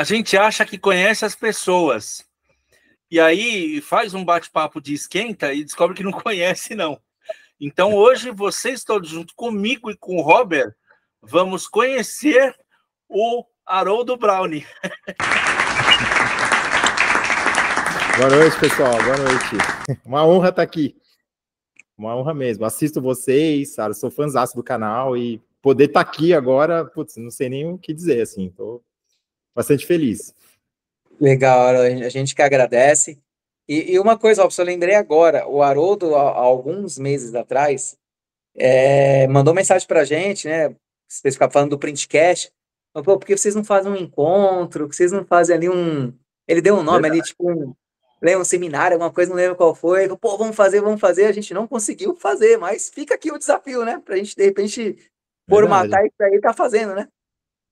a gente acha que conhece as pessoas. E aí faz um bate-papo de esquenta e descobre que não conhece, não. Então hoje vocês todos, junto comigo e com o Robert, vamos conhecer o Haroldo Brownie. Boa noite, pessoal. Boa noite. Uma honra estar aqui. Uma honra mesmo. Assisto vocês, cara, sou fãzão do canal e poder estar aqui agora, putz, não sei nem o que dizer, assim. Tô bastante feliz. Legal, a gente que agradece. E, e uma coisa, Alves, eu lembrei agora, o Haroldo, há, há alguns meses atrás, é, mandou mensagem para a gente, né? Vocês falando do printcast. Falou, Pô, por que vocês não fazem um encontro? que vocês não fazem ali um. Ele deu um nome Verdade. ali, tipo, um, lembra, um seminário, alguma coisa, não lembro qual foi. Falou, Pô, vamos fazer, vamos fazer. A gente não conseguiu fazer, mas fica aqui o desafio, né? Para a gente, de repente, formatar Verdade. isso aí e tá fazendo, né?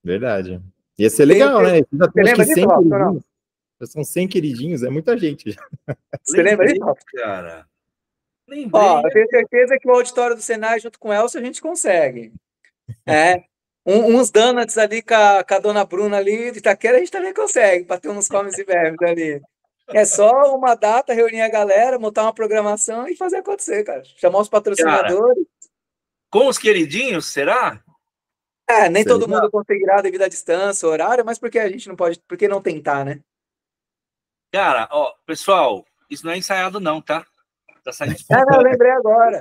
Verdade. Ia ser legal, tem, né? Já tem acho que 100 disso, Já são 100 queridinhos, é muita gente. Você lembra disso, cara? Ó, eu tenho certeza que o auditório do Senai, junto com o Elcio, a gente consegue. É. Um, uns donuts ali com a, com a, dona Bruna ali de Itaquera, a gente também consegue bater uns comes e bebes ali. É só uma data, reunir a galera, montar uma programação e fazer acontecer, cara. Chamar os patrocinadores. Cara, com os queridinhos, será? É, nem Sei todo mundo conseguirá devido à distância, horário, mas porque a gente não pode, porque não tentar, né? Cara, ó, pessoal, isso não é ensaiado não, tá? Tá saindo de Ah, não, lembrei agora.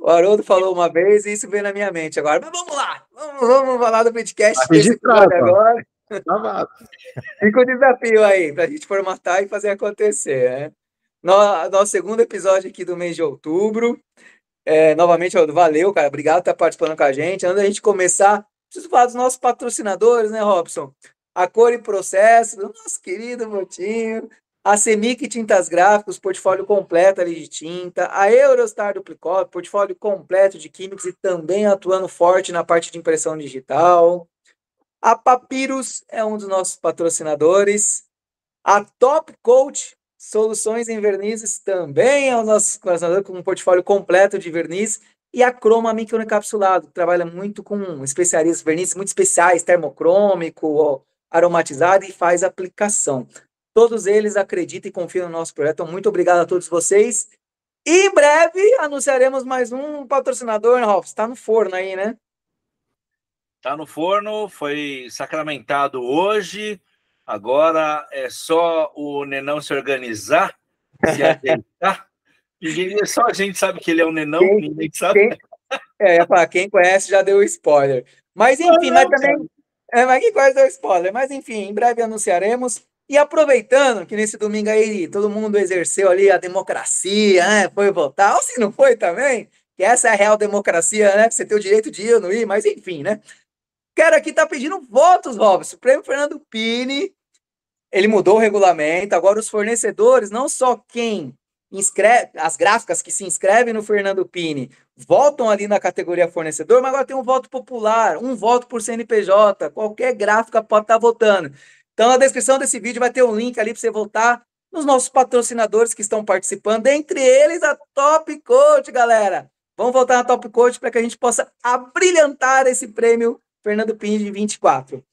O Haroldo falou uma vez e isso veio na minha mente agora. Mas vamos lá, vamos, vamos falar do podcast tá desse tá. agora. Tá Fica o desafio aí, pra gente formatar e fazer acontecer, né? No, nosso segundo episódio aqui do mês de outubro. É, novamente, valeu, cara. Obrigado por estar participando com a gente. Antes da gente começar, preciso falar dos nossos patrocinadores, né, Robson? A Cor e Processo, do nosso querido motinho A Semic Tintas Gráficos, portfólio completo ali de tinta. A Eurostar Duplicop, portfólio completo de químicos e também atuando forte na parte de impressão digital. A Papyrus é um dos nossos patrocinadores. A Top Coach, Soluções em vernizes também é o nosso colecionador com um portfólio completo de verniz e a croma microencapsulado, que trabalha muito com especiarias, vernizes muito especiais, termocrômico, aromatizado e faz aplicação. Todos eles acreditam e confiam no nosso projeto. Então, muito obrigado a todos vocês. E em breve anunciaremos mais um patrocinador, né, Está no forno aí, né? Está no forno, foi sacramentado hoje. Agora é só o Nenão se organizar, se ajeitar. É só a gente sabe que ele é um Nenão, quem, ninguém sabe. Quem, é, para quem conhece já deu spoiler. Mas enfim, mas também. É, mas quem conhece deu spoiler. Mas enfim, em breve anunciaremos. E aproveitando que nesse domingo aí todo mundo exerceu ali a democracia, né? foi votar, ou se não foi também, que essa é a real democracia, né? Você tem o direito de ir ou não ir, mas enfim, né? cara aqui tá pedindo votos, Robson. O prêmio Fernando Pini, ele mudou o regulamento. Agora os fornecedores, não só quem inscreve, as gráficas que se inscrevem no Fernando Pini, votam ali na categoria fornecedor, mas agora tem um voto popular, um voto por CNPJ, qualquer gráfica pode estar tá votando. Então, na descrição desse vídeo vai ter um link ali para você votar nos nossos patrocinadores que estão participando, entre eles a Top Coach, galera. Vamos voltar na Top Coach para que a gente possa abrilhantar esse prêmio Fernando Pinho de 24.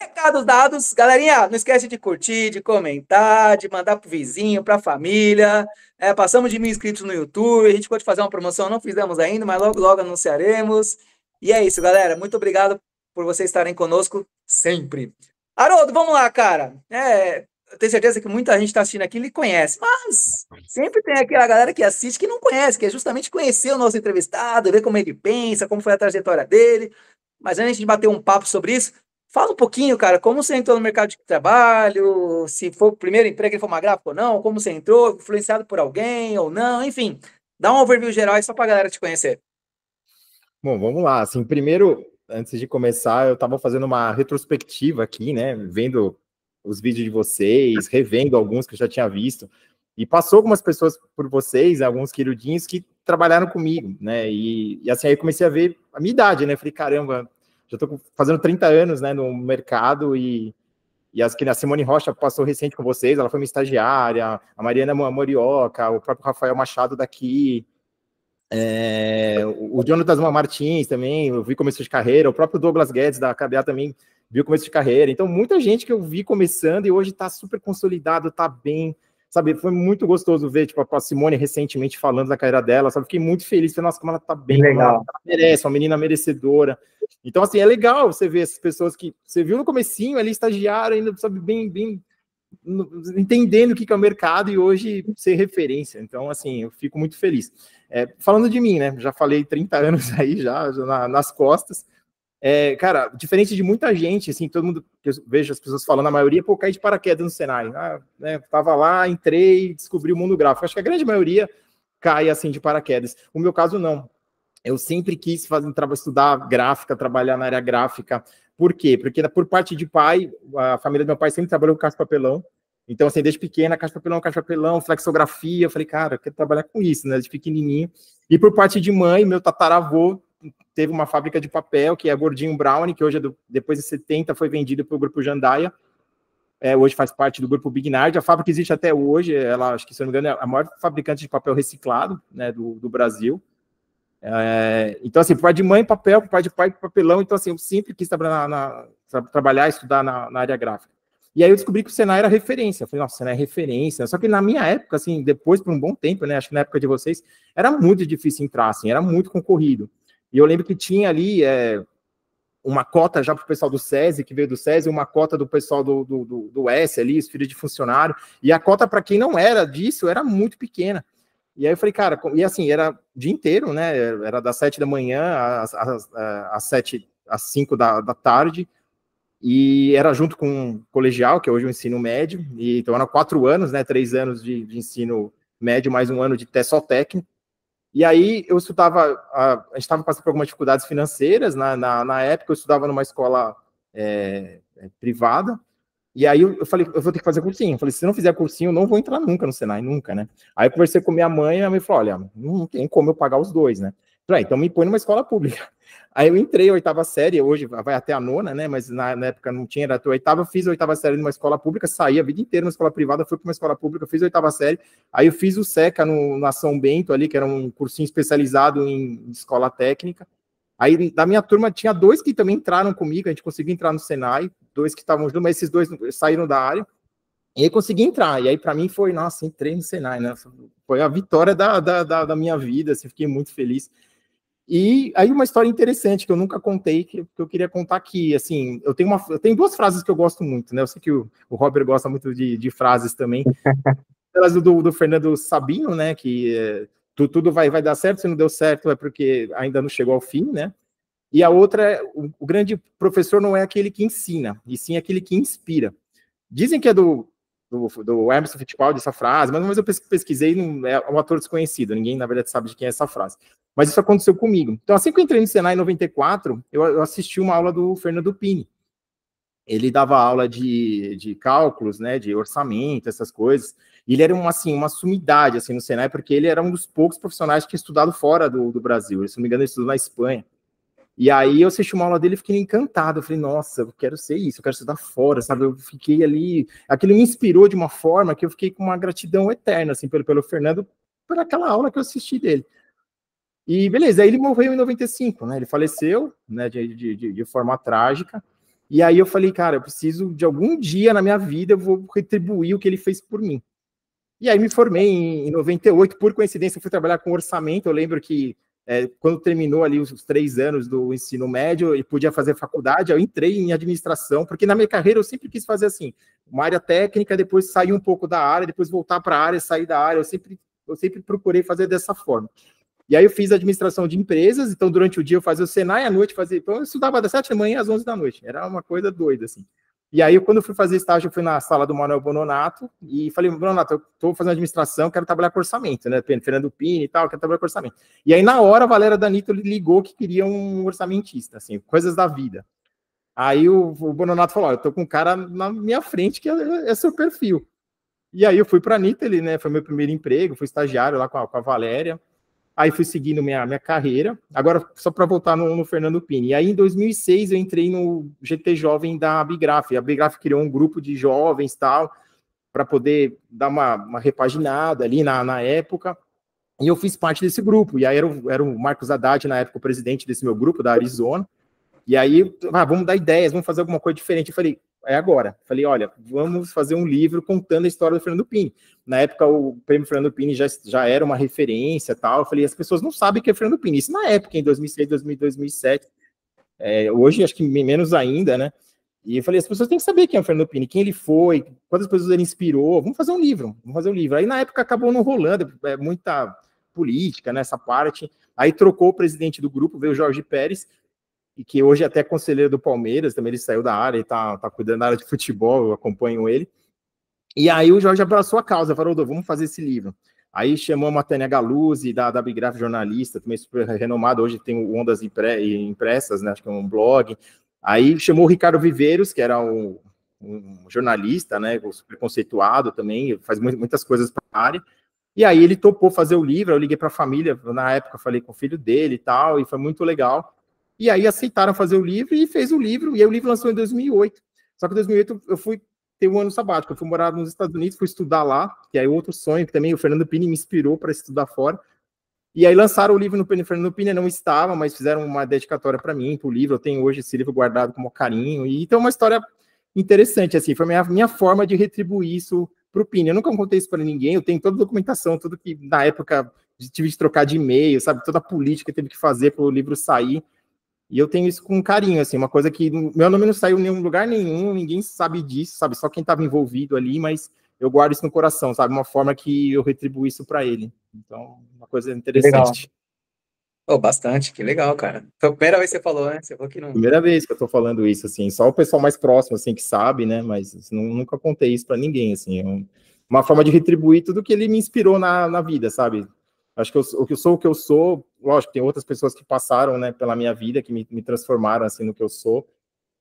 Recados dados, galerinha, não esquece de curtir, de comentar, de mandar pro vizinho, pra família. É, passamos de mil inscritos no YouTube, a gente pode fazer uma promoção, não fizemos ainda, mas logo, logo anunciaremos. E é isso, galera. Muito obrigado por vocês estarem conosco sempre. Haroldo, vamos lá, cara. É, eu tenho certeza que muita gente está assistindo aqui e conhece, mas sempre tem aquela galera que assiste que não conhece, que é justamente conhecer o nosso entrevistado, ver como ele pensa, como foi a trajetória dele. Mas antes de bater um papo sobre isso, fala um pouquinho, cara, como você entrou no mercado de trabalho, se foi o primeiro emprego em gráfica ou não, como você entrou, influenciado por alguém ou não, enfim. Dá um overview geral aí só para a galera te conhecer. Bom, vamos lá. Assim, primeiro, antes de começar, eu estava fazendo uma retrospectiva aqui, né? Vendo os vídeos de vocês, revendo alguns que eu já tinha visto. E passou algumas pessoas por vocês, alguns queridinhos, que trabalharam comigo, né? E, e, assim, aí eu comecei a ver a minha idade, né? Falei, caramba, já tô fazendo 30 anos, né, no mercado e, e as que a Simone Rocha passou recente com vocês, ela foi minha estagiária, a Mariana Morioca, o próprio Rafael Machado daqui, é, o, o Jonathan Martins também, eu vi começo de carreira, o próprio Douglas Guedes da KBA também viu começo de carreira. Então, muita gente que eu vi começando e hoje está super consolidado, está bem, sabe, foi muito gostoso ver, tipo, a Simone recentemente falando da carreira dela, sabe, fiquei muito feliz, falei, nossa, como ela tá bem, legal. Ela, tá, ela merece, uma menina merecedora, então, assim, é legal você ver essas pessoas que você viu no comecinho, ali, estagiário, ainda, sabe, bem, bem, entendendo o que é o mercado e hoje ser referência, então, assim, eu fico muito feliz. É, falando de mim, né, já falei 30 anos aí, já, já na, nas costas, é, cara, diferente de muita gente, assim, todo mundo que eu vejo as pessoas falando, a maioria, pô, caí de paraquedas no Senai. Ah, né, tava lá, entrei, descobri o mundo gráfico. Acho que a grande maioria cai assim de paraquedas. O meu caso, não. Eu sempre quis fazer, estudar gráfica, trabalhar na área gráfica. Por quê? Porque por parte de pai, a família do meu pai sempre trabalhou com caixa de papelão. Então, assim, desde pequena, caixa de papelão, caixa de papelão, flexografia. Eu falei, cara, eu quero trabalhar com isso, né? De pequenininho. E por parte de mãe, meu tataravô teve uma fábrica de papel, que é a Gordinho Brownie, que hoje, é do, depois de 70, foi vendido para o grupo Jandaia. É, hoje faz parte do grupo Big Nard. A fábrica existe até hoje, ela, acho que, se não me engano, é a maior fabricante de papel reciclado né, do, do Brasil. É, então, assim, pai de mãe, papel, pai de pai, papelão. Então, assim, eu sempre quis trabalhar, na, na, trabalhar estudar na, na, área gráfica. E aí eu descobri que o Senai era referência. Eu falei, nossa, o Senai é referência. Só que na minha época, assim, depois, por um bom tempo, né, acho que na época de vocês, era muito difícil entrar, assim, era muito concorrido. E eu lembro que tinha ali é, uma cota já para o pessoal do SESI, que veio do SESI, uma cota do pessoal do, do, do, do S ali, os filhos de funcionário, e a cota para quem não era disso era muito pequena. E aí eu falei, cara, e assim, era o dia inteiro, né? Era das sete da manhã às, às, às sete, às cinco da, da tarde, e era junto com um colegial, que é hoje é o ensino médio, e, então eram quatro anos, né? Três anos de, de ensino médio, mais um ano de teste só técnico, e aí eu estudava, a, gente estava passando por algumas dificuldades financeiras na, né, na, na época, eu estudava numa escola é, é, privada, e aí eu, eu, falei, eu vou ter que fazer cursinho. Eu falei, se não fizer cursinho, eu não vou entrar nunca no Senai, nunca, né? Aí eu conversei com minha mãe, e ela me falou, olha, não tem como eu pagar os dois, né? Falei, ah, então me põe numa escola pública. Aí eu entrei, oitava série, hoje vai até a nona, né? Mas na, na época não tinha, era a oitava, fiz a oitava série numa escola pública, saí a vida inteira numa escola privada, fui para uma escola pública, fiz a oitava série, aí eu fiz o SECA no, na São Bento ali, que era um cursinho especializado em escola técnica. Aí da minha turma tinha dois que também entraram comigo, a gente conseguiu entrar no Senai, dois que estavam junto, mas esses dois saíram da área. E aí consegui entrar. E aí, para mim, foi, nossa, entrei no Senai, né? Foi a vitória da, da, da, da minha vida, assim, fiquei muito feliz. E aí uma história interessante que eu nunca contei, que, que eu queria contar aqui, assim, eu tenho, uma, eu tenho duas frases que eu gosto muito, né, eu sei que o, o Robert gosta muito de, de frases também, elas do, do Fernando Sabino, né, que é, tu, tudo vai, vai dar certo, se não deu certo é porque ainda não chegou ao fim, né, e a outra é, o, o grande professor não é aquele que ensina, e sim aquele que inspira. Dizem que é do do, do Emerson Fittipaldi essa frase, mas uma eu pesquisei, não, é um ator desconhecido, ninguém na verdade sabe de quem é essa frase. Mas isso aconteceu comigo. Então, assim que eu entrei no Senai em 94, eu, eu assisti uma aula do Fernando Pini. Ele dava aula de, de cálculos, né, de orçamento, essas coisas. E ele era uma, assim, uma sumidade assim, no Senai, porque ele era um dos poucos profissionais que tinha estudado fora do, do Brasil. Se não me engano, ele estudou na Espanha. E aí eu assisti uma aula dele e fiquei encantado. Eu falei, nossa, eu quero ser isso, eu quero estudar fora, sabe? Eu fiquei ali. Aquilo me inspirou de uma forma que eu fiquei com uma gratidão eterna, assim, pelo, pelo Fernando, por aquela aula que eu assisti dele. E beleza, aí ele morreu em 95, né? Ele faleceu, né, de, de, de forma trágica. E aí eu falei, cara, eu preciso de algum dia na minha vida eu vou retribuir o que ele fez por mim. E aí me formei em, em 98, por coincidência, eu fui trabalhar com orçamento. Eu lembro que é, quando terminou ali os, os, três anos do ensino médio e podia fazer faculdade, eu entrei em administração, porque na minha carreira eu sempre quis fazer assim, uma área técnica, depois sair um pouco da área, depois voltar para a área, sair da área. Eu sempre, eu sempre procurei fazer dessa forma. E aí eu fiz administração de empresas, então durante o dia eu fazia o Senai, à noite fazia. Então eu estudava das 7 da manhã às 11 da noite. Era uma coisa doida, assim. E aí, quando eu fui fazer estágio, eu fui na sala do Manuel Bononato e falei, Bononato, eu estou fazendo administração, quero trabalhar com orçamento, né? Fernando Pini e tal, quero trabalhar com orçamento. E aí, na hora, a Valéria Danito ligou que queria um orçamentista, assim, coisas da vida. Aí o, o Bononato falou, eu estou com um cara na minha frente que é, é seu perfil. E aí eu fui para a Anitta, ele, né, foi meu primeiro emprego, fui estagiário lá com a, com a Valéria. Aí fui seguindo minha, minha carreira. Agora, só para voltar no, no, Fernando Pini. E aí, em 2006, eu entrei no GT Jovem da Bigraf. A Bigraf criou um grupo de jovens tal, para poder dar uma, uma, repaginada ali na, na época. E eu fiz parte desse grupo. E aí era o, era o Marcos Haddad, na época, o presidente desse meu grupo, da Arizona. E aí, ah, vamos dar ideias, vamos fazer alguma coisa diferente. Eu falei, é agora. Falei, olha, vamos fazer um livro contando a história do Fernando Pini. Na época, o prêmio Fernando Pini já, já era uma referência tal. Eu falei, as pessoas não sabem que é Fernando Pini. Isso na época, em 2006, 2007. É, hoje, acho que menos ainda, né? E eu falei, as pessoas têm que saber quem é o Fernando Pini, quem ele foi, quantas pessoas ele inspirou. Vamos fazer um livro, vamos fazer um livro. Aí, na época, acabou não rolando, é muita política nessa né, parte. Aí trocou o presidente do grupo, veio o Jorge Pérez, e que hoje é até conselheiro do Palmeiras, também ele saiu da área e tá, tá cuidando da área de futebol, eu acompanho ele. E aí o Jorge abraçou a causa, falou, vamos fazer esse livro. Aí chamou a Tânia Galuzzi, da, da Graph, jornalista, também super renomada, hoje tem o Ondas Impressas, né, acho que é um blog. Aí chamou o Ricardo Viveiros, que era um, um jornalista, né, super conceituado também, faz muitas coisas para a área. E aí ele topou fazer o livro, eu liguei para a família, na época falei com o filho dele e tal, e foi muito legal. E aí aceitaram fazer o livro e fez o livro, e aí o livro lançou em 2008. Só que em 2008 eu fui ter um ano sabático, eu fui morar nos Estados Unidos, fui estudar lá, e aí é outro sonho que também o Fernando Pini me inspirou para estudar fora. E aí lançaram o livro no Pini, Fernando Pini não estava, mas fizeram uma dedicatória para mim, para o livro, eu tenho hoje esse livro guardado com carinho, e então é uma história interessante, assim, foi a minha, minha forma de retribuir isso para o Pini. Eu nunca contei isso para ninguém, eu tenho toda a documentação, tudo que na época tive de trocar de e-mail, sabe, toda a política que teve que fazer para o livro sair, e eu tenho isso com carinho, assim, uma coisa que meu nome não saiu em nenhum lugar nenhum, ninguém sabe disso, sabe? Só quem estava envolvido ali, mas eu guardo isso no coração, sabe? Uma forma que eu retribuo isso para ele. Então, uma coisa interessante. Oh, bastante, que legal, cara. Foi a primeira vez que você falou, né? Você falou que não. Primeira vez que eu tô falando isso, assim, só o pessoal mais próximo, assim, que sabe, né? Mas assim, nunca contei isso para ninguém, assim. Eu... É uma forma de retribuir tudo que ele me inspirou na, na vida, sabe? Acho que eu, eu sou o que eu sou lógico, tem outras pessoas que passaram, né, pela minha vida, que me, me transformaram, assim, no que eu sou,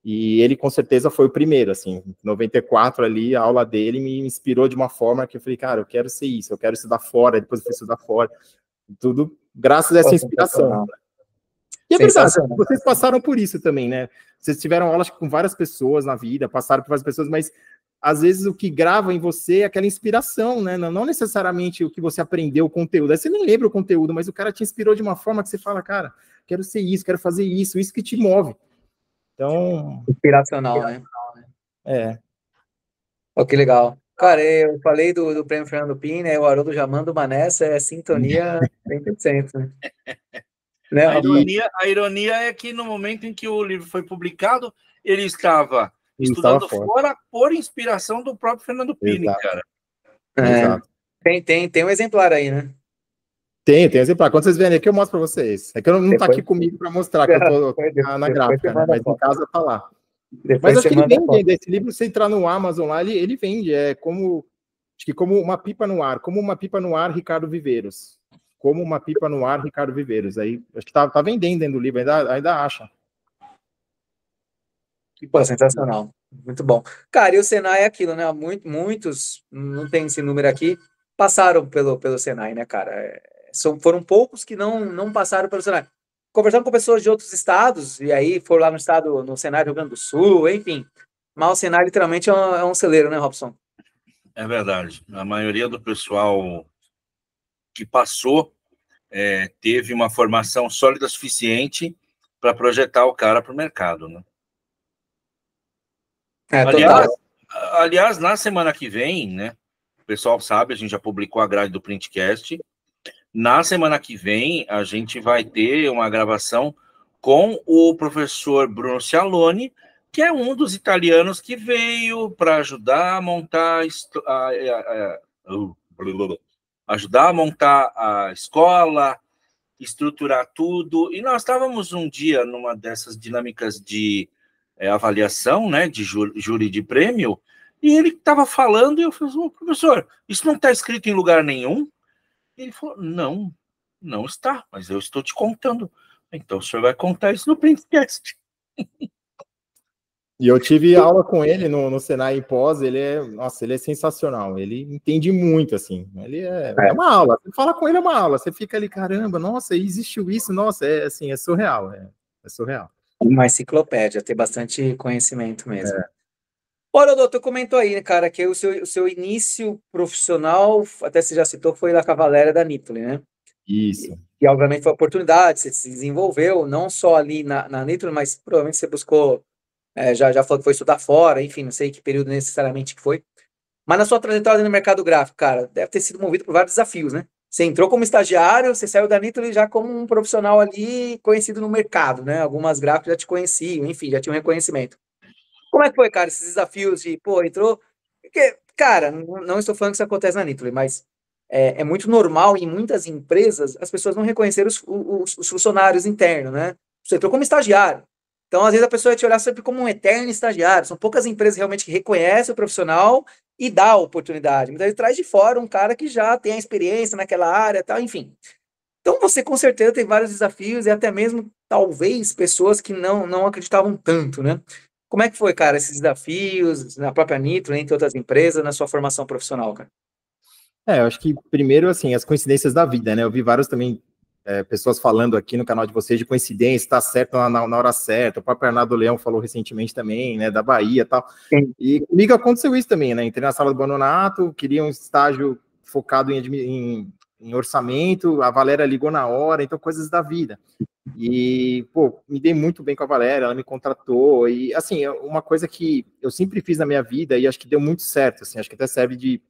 e ele com certeza foi o primeiro, assim, 94 ali, a aula dele me inspirou de uma forma que eu falei, cara, eu quero ser isso, eu quero estudar fora, depois eu fui estudar fora. Tudo graças a essa inspiração. E é verdade, vocês passaram por isso também, né? Vocês tiveram aulas com várias pessoas na vida, passaram por várias pessoas, mas às vezes o que grava em você é aquela inspiração, né? Não, não necessariamente o que você aprendeu, o conteúdo. Aí você nem lembra o conteúdo, mas o cara te inspirou de uma forma que você fala, cara, quero ser isso, quero fazer isso, isso que te move. Então. Inspiracional, é. né? É. Oh, que legal. Cara, eu falei do, do prêmio Fernando Pina, o Haroldo já manda uma nessa, é sintonia 100%. Né? né, a, ironia, a ironia é que no momento em que o livro foi publicado, ele estava estudando fora. fora. por inspiração do próprio Fernando Pini, Exato. cara. É, Tem, tem, tem um exemplar aí, né? Tem, tem um exemplar. Quando vocês verem aqui, eu mostro para vocês. É que eu não estou tá aqui comigo para mostrar, que eu tô, na, na gráfica, né? mas em casa está lá. Depois mas acho que ele vende Esse livro, você entrar no Amazon lá, ele, ele vende. É como. Acho que como uma pipa no ar. Como uma pipa no ar, Ricardo Viveiros. Como uma pipa no ar, Ricardo Viveiros. Aí acho que tá, tá vendendo dentro do livro, ainda, ainda acha pô, sensacional. Muito bom. Cara, e o Senai é aquilo, né? Muito, muitos, não tem esse número aqui, passaram pelo, pelo Senai, né, cara? É, são, foram poucos que não, não passaram pelo Senai. Conversando com pessoas de outros estados, e aí foram lá no estado, no Senai do Rio Grande do Sul, enfim. Mas o Senai literalmente é um, é um celeiro, né, Robson? É verdade. A maioria do pessoal que passou é, teve uma formação sólida suficiente para projetar o cara para o mercado, né? É, aliás, aliás, na semana que vem, né? O pessoal sabe, a gente já publicou a grade do Printcast. Na semana que vem, a gente vai ter uma gravação com o professor Bruno Cialone, que é um dos italianos que veio para ajudar a montar a, a, a, uh, ajudar a montar a escola, estruturar tudo. E nós estávamos um dia numa dessas dinâmicas de é, avaliação né, de júri de prêmio, e ele estava falando, e eu falei, oh, professor, isso não está escrito em lugar nenhum? E ele falou, não, não está, mas eu estou te contando. Então o senhor vai contar isso no Printcast. E eu tive aula com ele no, no Senai em pós, ele é, nossa, ele é sensacional, ele entende muito, assim, ele é, é. é uma aula, você fala com ele é uma aula, você fica ali, caramba, nossa, existiu isso, nossa, é assim, é surreal, é, é surreal. Uma enciclopédia, ter bastante conhecimento mesmo. É. Olha, o doutor comentou aí, né, cara, que o seu, o seu início profissional, até você já citou, foi na Cavaléria da Nitro, né? Isso. E, e, obviamente foi oportunidade, você se desenvolveu, não só ali na, na mas provavelmente você buscou, é, já, já falou que foi estudar fora, enfim, não sei que período necessariamente que foi. Mas na sua trajetória no mercado gráfico, cara, deve ter sido movido por vários desafios, né? Você entrou como estagiário, você saiu da Nitro já como um profissional ali conhecido no mercado, né? Algumas gráficas já te conheciam, enfim, já tinha um reconhecimento. Como é que foi, cara, esses desafios de, pô, entrou... Porque, cara, não estou falando que isso acontece na Nitro, mas é, é, muito normal em muitas empresas as pessoas não reconhecerem os, os, os, funcionários internos, né? Você entrou como estagiário. Então, às vezes, a pessoa vai te olhar sempre como um eterno estagiário. São poucas empresas realmente que reconhecem o profissional e dá a oportunidade. Mas ele traz de fora um cara que já tem a experiência naquela área, tal, enfim. Então você com certeza tem vários desafios e até mesmo talvez pessoas que não não acreditavam tanto, né? Como é que foi, cara, esses desafios na própria Nitro, entre outras empresas, na sua formação profissional, cara? É, eu acho que primeiro assim, as coincidências da vida, né? Eu vi vários também é, pessoas falando aqui no canal de vocês de coincidência, está certo na, na, hora certa. O próprio Arnaldo Leão falou recentemente também, né, da Bahia e tal. Sim. E comigo aconteceu isso também, né? Entrei na sala do Banonato, queria um estágio focado em, em, em orçamento, a Valéria ligou na hora, então coisas da vida. E, pô, me dei muito bem com a Valéria, ela me contratou. E, assim, é uma coisa que eu sempre fiz na minha vida e acho que deu muito certo, assim, acho que até serve de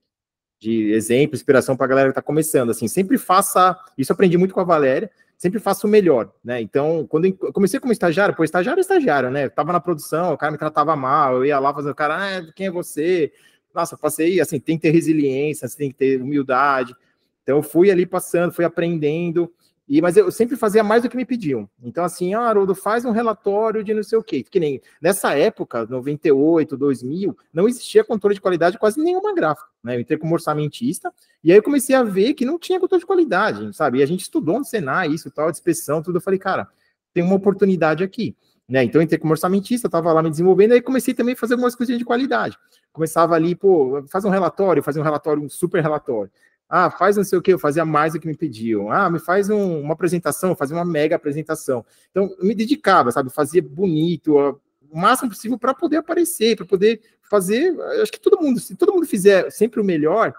de exemplo, inspiração para a galera que está começando. Assim, sempre faça. Isso aprendi muito com a Valéria. Sempre faça o melhor, né? Então, quando eu comecei como estagiário, pô, estagiário é estagiário, né? Eu tava na produção, o cara me tratava mal, eu ia lá fazendo, o cara, ah, quem é você? Nossa, passei, assim, tem que ter resiliência, tem que ter humildade. Então, eu fui ali passando, fui aprendendo. E, mas eu sempre fazia mais do que me pediam. Então, assim, ah, Haroldo, faz um relatório de não sei o quê. Que nem nessa época, 98, 2000, não existia controle de qualidade quase nenhuma gráfica. Né? Eu entrei como orçamentista e aí eu comecei a ver que não tinha controle de qualidade, sabe? E a gente estudou no Senai, isso, tal, inspeção, tudo. Eu falei, cara, tem uma oportunidade aqui. Né? Então, entrei como orçamentista, estava lá me desenvolvendo, aí comecei também a fazer algumas coisinhas de qualidade. Começava ali, pô, faz um relatório, fazer um relatório, um super relatório. Ah, faz não sei o que, eu fazia mais do que me pediam. Ah, me faz um, uma apresentação, eu fazia uma mega apresentação. Então, eu me dedicava, sabe? Fazia bonito, o máximo possível para poder aparecer, para poder fazer. Acho que todo mundo, se todo mundo fizer sempre o melhor,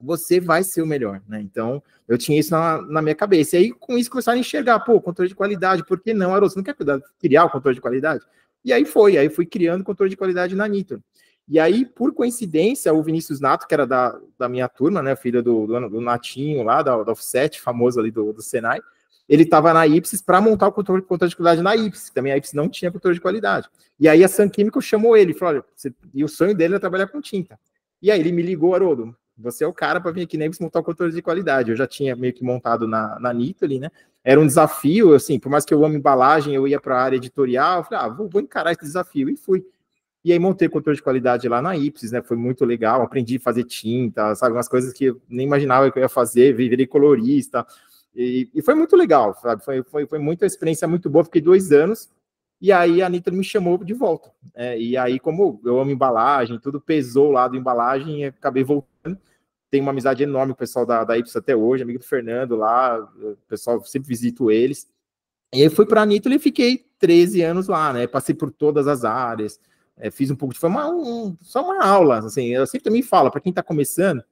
você vai ser o melhor, né? Então, eu tinha isso na, na minha cabeça. E aí, com isso, começaram a enxergar, pô, controle de qualidade, por que não, Haroldo? Você não quer cuidar, criar o controle de qualidade? E aí foi, aí fui criando controle de qualidade na Nitro. E aí, por coincidência, o Vinícius Nato, que era da, da minha turma, né, filho do, do, do Natinho lá, da, da Offset, famoso ali do, do Senai, ele estava na Ipsis para montar o controle, controle de qualidade na Ipsis, também a Ipsis não tinha controle de qualidade. E aí a San Químico chamou ele, falou, olha, você... e o sonho dele era trabalhar com tinta. E aí ele me ligou, Haroldo, você é o cara para vir aqui na Ipsis montar o controle de qualidade. Eu já tinha meio que montado na, na ali, né? Era um desafio, assim, por mais que eu amo embalagem, eu ia para a área editorial, eu falei, ah, vou, vou encarar esse desafio, e fui. E aí montei o controle de qualidade lá na Ipsis, né? Foi muito legal, aprendi a fazer tinta, sabe? Umas coisas que eu nem imaginava que eu ia fazer, virei colorista. E, e foi muito legal, sabe? Foi, foi, foi muita experiência muito boa, fiquei dois anos. E aí a Nitro me chamou de volta. É, e aí, como eu amo embalagem, tudo pesou lá do embalagem, e acabei voltando. Tenho uma amizade enorme com o pessoal da, da Ipsos até hoje, amigo do Fernando lá, o pessoal sempre visito eles. E aí fui para a Nitro e fiquei 13 anos lá, né? Passei por todas as áreas, é, fiz um pouco de foi uma, um, só uma aula, assim, eu sempre também falo para quem está começando,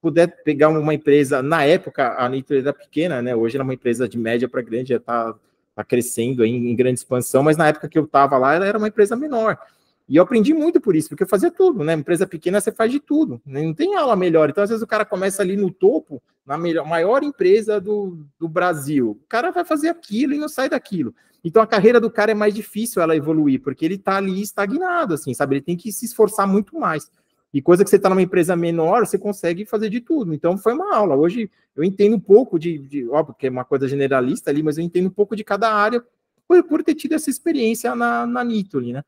puder pegar uma empresa, na época a Nitro era pequena, né? Hoje ela é uma empresa de média para grande, já está tá crescendo em, em grande expansão, mas na época que eu estava lá, ela era uma empresa menor. E eu aprendi muito por isso, porque eu fazia tudo, né? Empresa pequena você faz de tudo, né? não tem aula melhor. Então, às vezes, o cara começa ali no topo, na melhor, maior empresa do, do Brasil. O cara vai fazer aquilo e não sai daquilo. Então, a carreira do cara é mais difícil ela evoluir, porque ele tá ali estagnado, assim, sabe? Ele tem que se esforçar muito mais. E coisa que você está numa empresa menor, você consegue fazer de tudo. Então, foi uma aula. Hoje, eu entendo um pouco de, de óbvio, que é uma coisa generalista ali, mas eu entendo um pouco de cada área por, por ter tido essa experiência na, na Nitoli, né?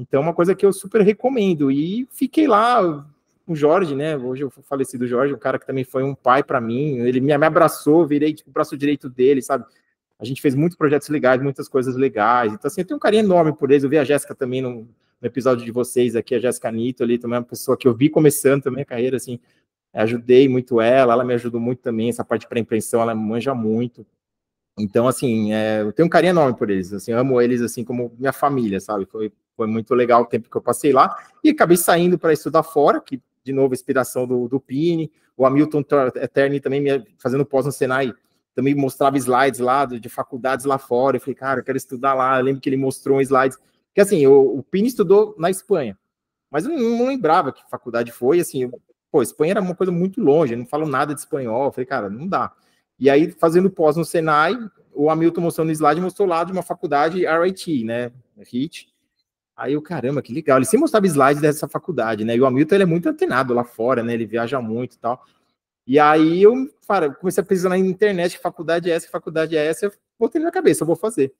Então, é uma coisa que eu super recomendo. E fiquei lá, o Jorge, né? Hoje o falecido Jorge, um cara que também foi um pai para mim. Ele me, abraçou, virei tipo, o braço direito dele, sabe? A gente fez muitos projetos legais, muitas coisas legais. Então, assim, eu tenho um carinho enorme por eles. Eu vi a Jéssica também no, no episódio de vocês aqui, a Jéssica Nito ali também, é uma pessoa que eu vi começando também a carreira, assim, ajudei muito ela, ela me ajudou muito também, essa parte para impressão, ela manja muito. Então, assim, é, eu tenho um carinho enorme por eles, assim, amo eles, assim, como minha família, sabe? Foi foi muito legal o tempo que eu passei lá. E acabei saindo para estudar fora, que, de novo, inspiração do, do Pini. O Hamilton Eterni também, me, fazendo pós no Senai, também mostrava slides lá de, faculdades lá fora. Eu falei, cara, eu quero estudar lá. Eu lembro que ele mostrou um slide. que assim, o, o Pini estudou na Espanha. Mas eu não lembrava que faculdade foi, assim, eu, pô, Espanha era uma coisa muito longe, eu não falo nada de espanhol, eu falei, cara, não dá. E aí, fazendo pós no Senai, o Hamilton mostrando no slide, mostrou lá de uma faculdade RIT, né, HIT, Aí eu, caramba, que legal. Ele sempre mostrava slides dessa faculdade, né? E o Hamilton, ele é muito antenado lá fora, né? Ele viaja muito e tal. E aí eu, cara, comecei a pesquisar na internet que faculdade é essa, que faculdade é essa. Eu botei na cabeça, eu vou fazer.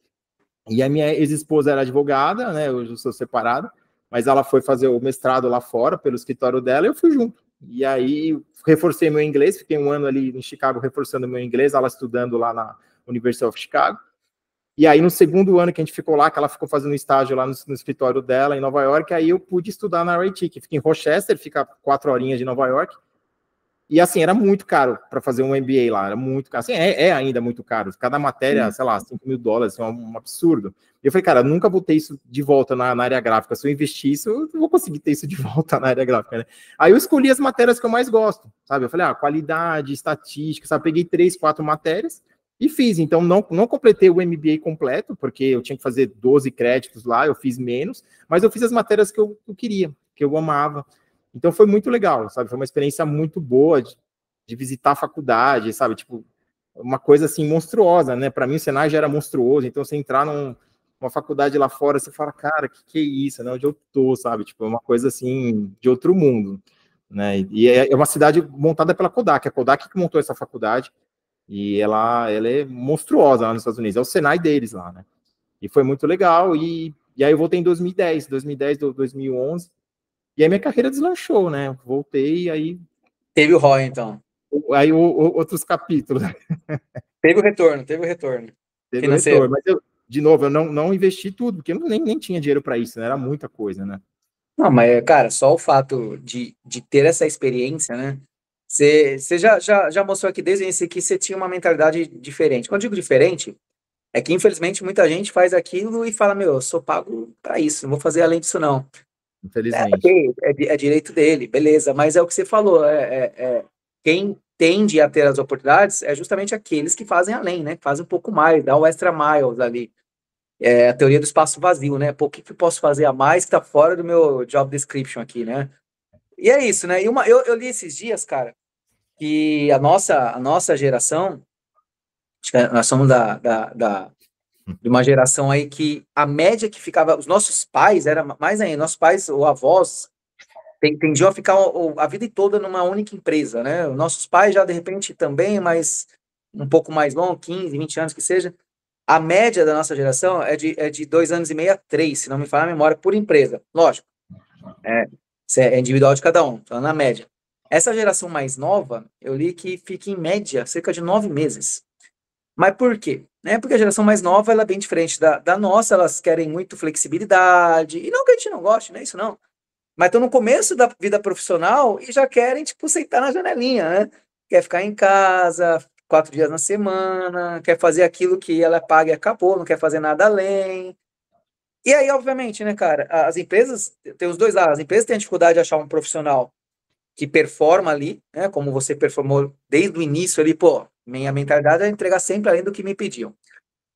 E a minha ex-esposa era advogada, né? eu sou separado. Mas ela foi fazer o mestrado lá fora, pelo escritório dela, e eu fui junto. E aí reforcei meu inglês, fiquei um ano ali em Chicago reforçando meu inglês, ela estudando lá na University of Chicago. E aí, no segundo ano que a gente ficou lá, que ela ficou fazendo estágio lá no, no escritório dela em Nova York, aí eu pude estudar na RIT, que fica em Rochester, fica quatro horinhas de Nova York. E assim, era muito caro para fazer um MBA lá, era muito caro. Assim, é, é ainda muito caro. Cada matéria, sei lá, 5 mil dólares, assim, um, é um absurdo. E eu falei, cara, nunca vou ter isso de volta na, na, área gráfica. Se eu investir isso, eu não vou conseguir ter isso de volta na área gráfica, né? Aí eu escolhi as matérias que eu mais gosto, sabe? Eu falei, ah, qualidade, estatística, sabe? peguei três, quatro matérias e fiz, então não, não completei o MBA completo, porque eu tinha que fazer 12 créditos lá, eu fiz menos, mas eu fiz as matérias que eu, eu queria, que eu amava. Então foi muito legal, sabe? Foi uma experiência muito boa de, de visitar a faculdade, sabe? Tipo, uma coisa assim monstruosa, né? Para mim o cenário já era monstruoso, então você entrar num, faculdade lá fora, você fala, cara, que que é isso, né? Onde eu tô, sabe? Tipo, é uma coisa assim de outro mundo, né? E é, é uma cidade montada pela Kodak, é a Kodak que montou essa faculdade, e ela, ela é monstruosa lá nos Estados Unidos, é o Senai deles lá, né? E foi muito legal. E, e aí eu voltei em 2010, 2010, 2011. E aí minha carreira deslanchou, né? Voltei e aí. Teve o ROI, então. Aí o, o, outros capítulos. Teve o retorno, teve o retorno. Teve o retorno. Mas eu, de novo, eu não, não investi tudo, porque eu nem, nem tinha dinheiro para isso, né? Era muita coisa, né? Não, mas, cara, só o fato de, de ter essa experiência, né? Você, você já, já, já mostrou aqui desde o início que você tinha uma mentalidade diferente. Quando digo diferente, é que infelizmente muita gente faz aquilo e fala: Meu, eu sou pago para isso, não vou fazer além disso, não. Infelizmente. É, é, é, direito dele, beleza, mas é o que você falou: é, é, é, quem tende a ter as oportunidades é justamente aqueles que fazem além, né? Fazem um pouco mais, dá o extra miles ali. É a teoria do espaço vazio, né? Pô, o que, que eu posso fazer a mais que está fora do meu job description aqui, né? E é isso, né? E uma, eu, eu li esses dias, cara, que a nossa, a nossa geração, é, nós somos da, da, da, de uma geração aí que a média que ficava, os nossos pais, era mais ainda, nossos pais ou avós, tendiam a ficar a vida toda numa única empresa, né? os Nossos pais já, de repente, também, mas um pouco mais longo, 15, 20 anos que seja, a média da nossa geração é de, é de dois anos e meio a três, se não me falha a memória, por empresa. Lógico, é, é individual de cada um, então na média. Essa geração mais nova, eu li que fica em média cerca de nove meses. Mas por quê? Né? Porque a geração mais nova ela é bem diferente da, da nossa, elas querem muito flexibilidade. E não que a gente não goste, não é isso não. Mas estão no começo da vida profissional e já querem, tipo, sentar na janelinha, né? Quer ficar em casa quatro dias na semana, quer fazer aquilo que ela paga e acabou, não quer fazer nada além. E aí, obviamente, né, cara, as empresas, tem os dois lados, as empresas têm dificuldade de achar um profissional que performa ali, né, como você performou desde o início ali, pô, minha mentalidade é entregar sempre além do que me pediam.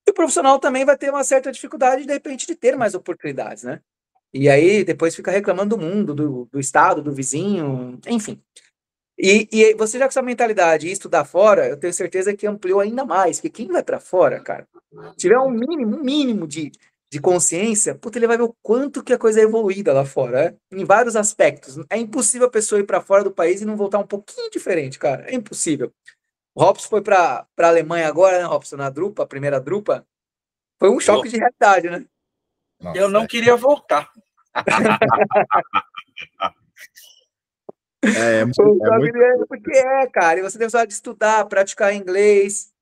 E o profissional também vai ter uma certa dificuldade, de repente, de ter mais oportunidades, né? E aí depois fica reclamando do mundo, do, do estado, do vizinho, enfim. E, e você já com essa mentalidade e estudar fora, eu tenho certeza que ampliou ainda mais, Que quem vai para fora, cara, tiver um mínimo, um mínimo de, de consciência, puta, ele vai ver o quanto que a coisa é evoluída lá fora, é, em vários aspectos. É impossível a pessoa ir para fora do país e não voltar um pouquinho diferente, cara. É impossível. O Robson foi para a Alemanha agora, né, Robson? Na Drupa, a primeira Drupa. Foi um choque de realidade, né? Nossa, Eu não é. queria voltar. é, é, muito, é, muito... Porque é, cara. E você tem que de estudar, praticar inglês,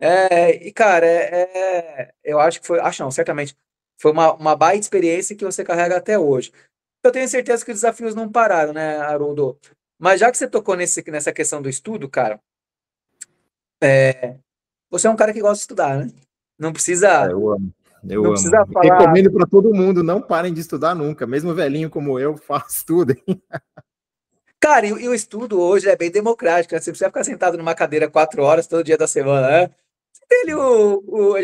é, e cara, é, é, eu acho que foi, acho não, certamente foi uma, uma baita experiência que você carrega até hoje. Eu tenho certeza que os desafios não pararam, né, Haroldo? Mas já que você tocou nesse, nessa questão do estudo, cara, é, você é um cara que gosta de estudar, né? Não precisa. É, eu amo. Eu não amo. falar... Recomendo para todo mundo, não parem de estudar nunca. Mesmo velhinho como eu, faço tudo. Cara, e, e, o estudo hoje é bem democrático. Né? Você precisa ficar sentado numa cadeira quatro horas todo dia da semana, né? Você tem ali o, o,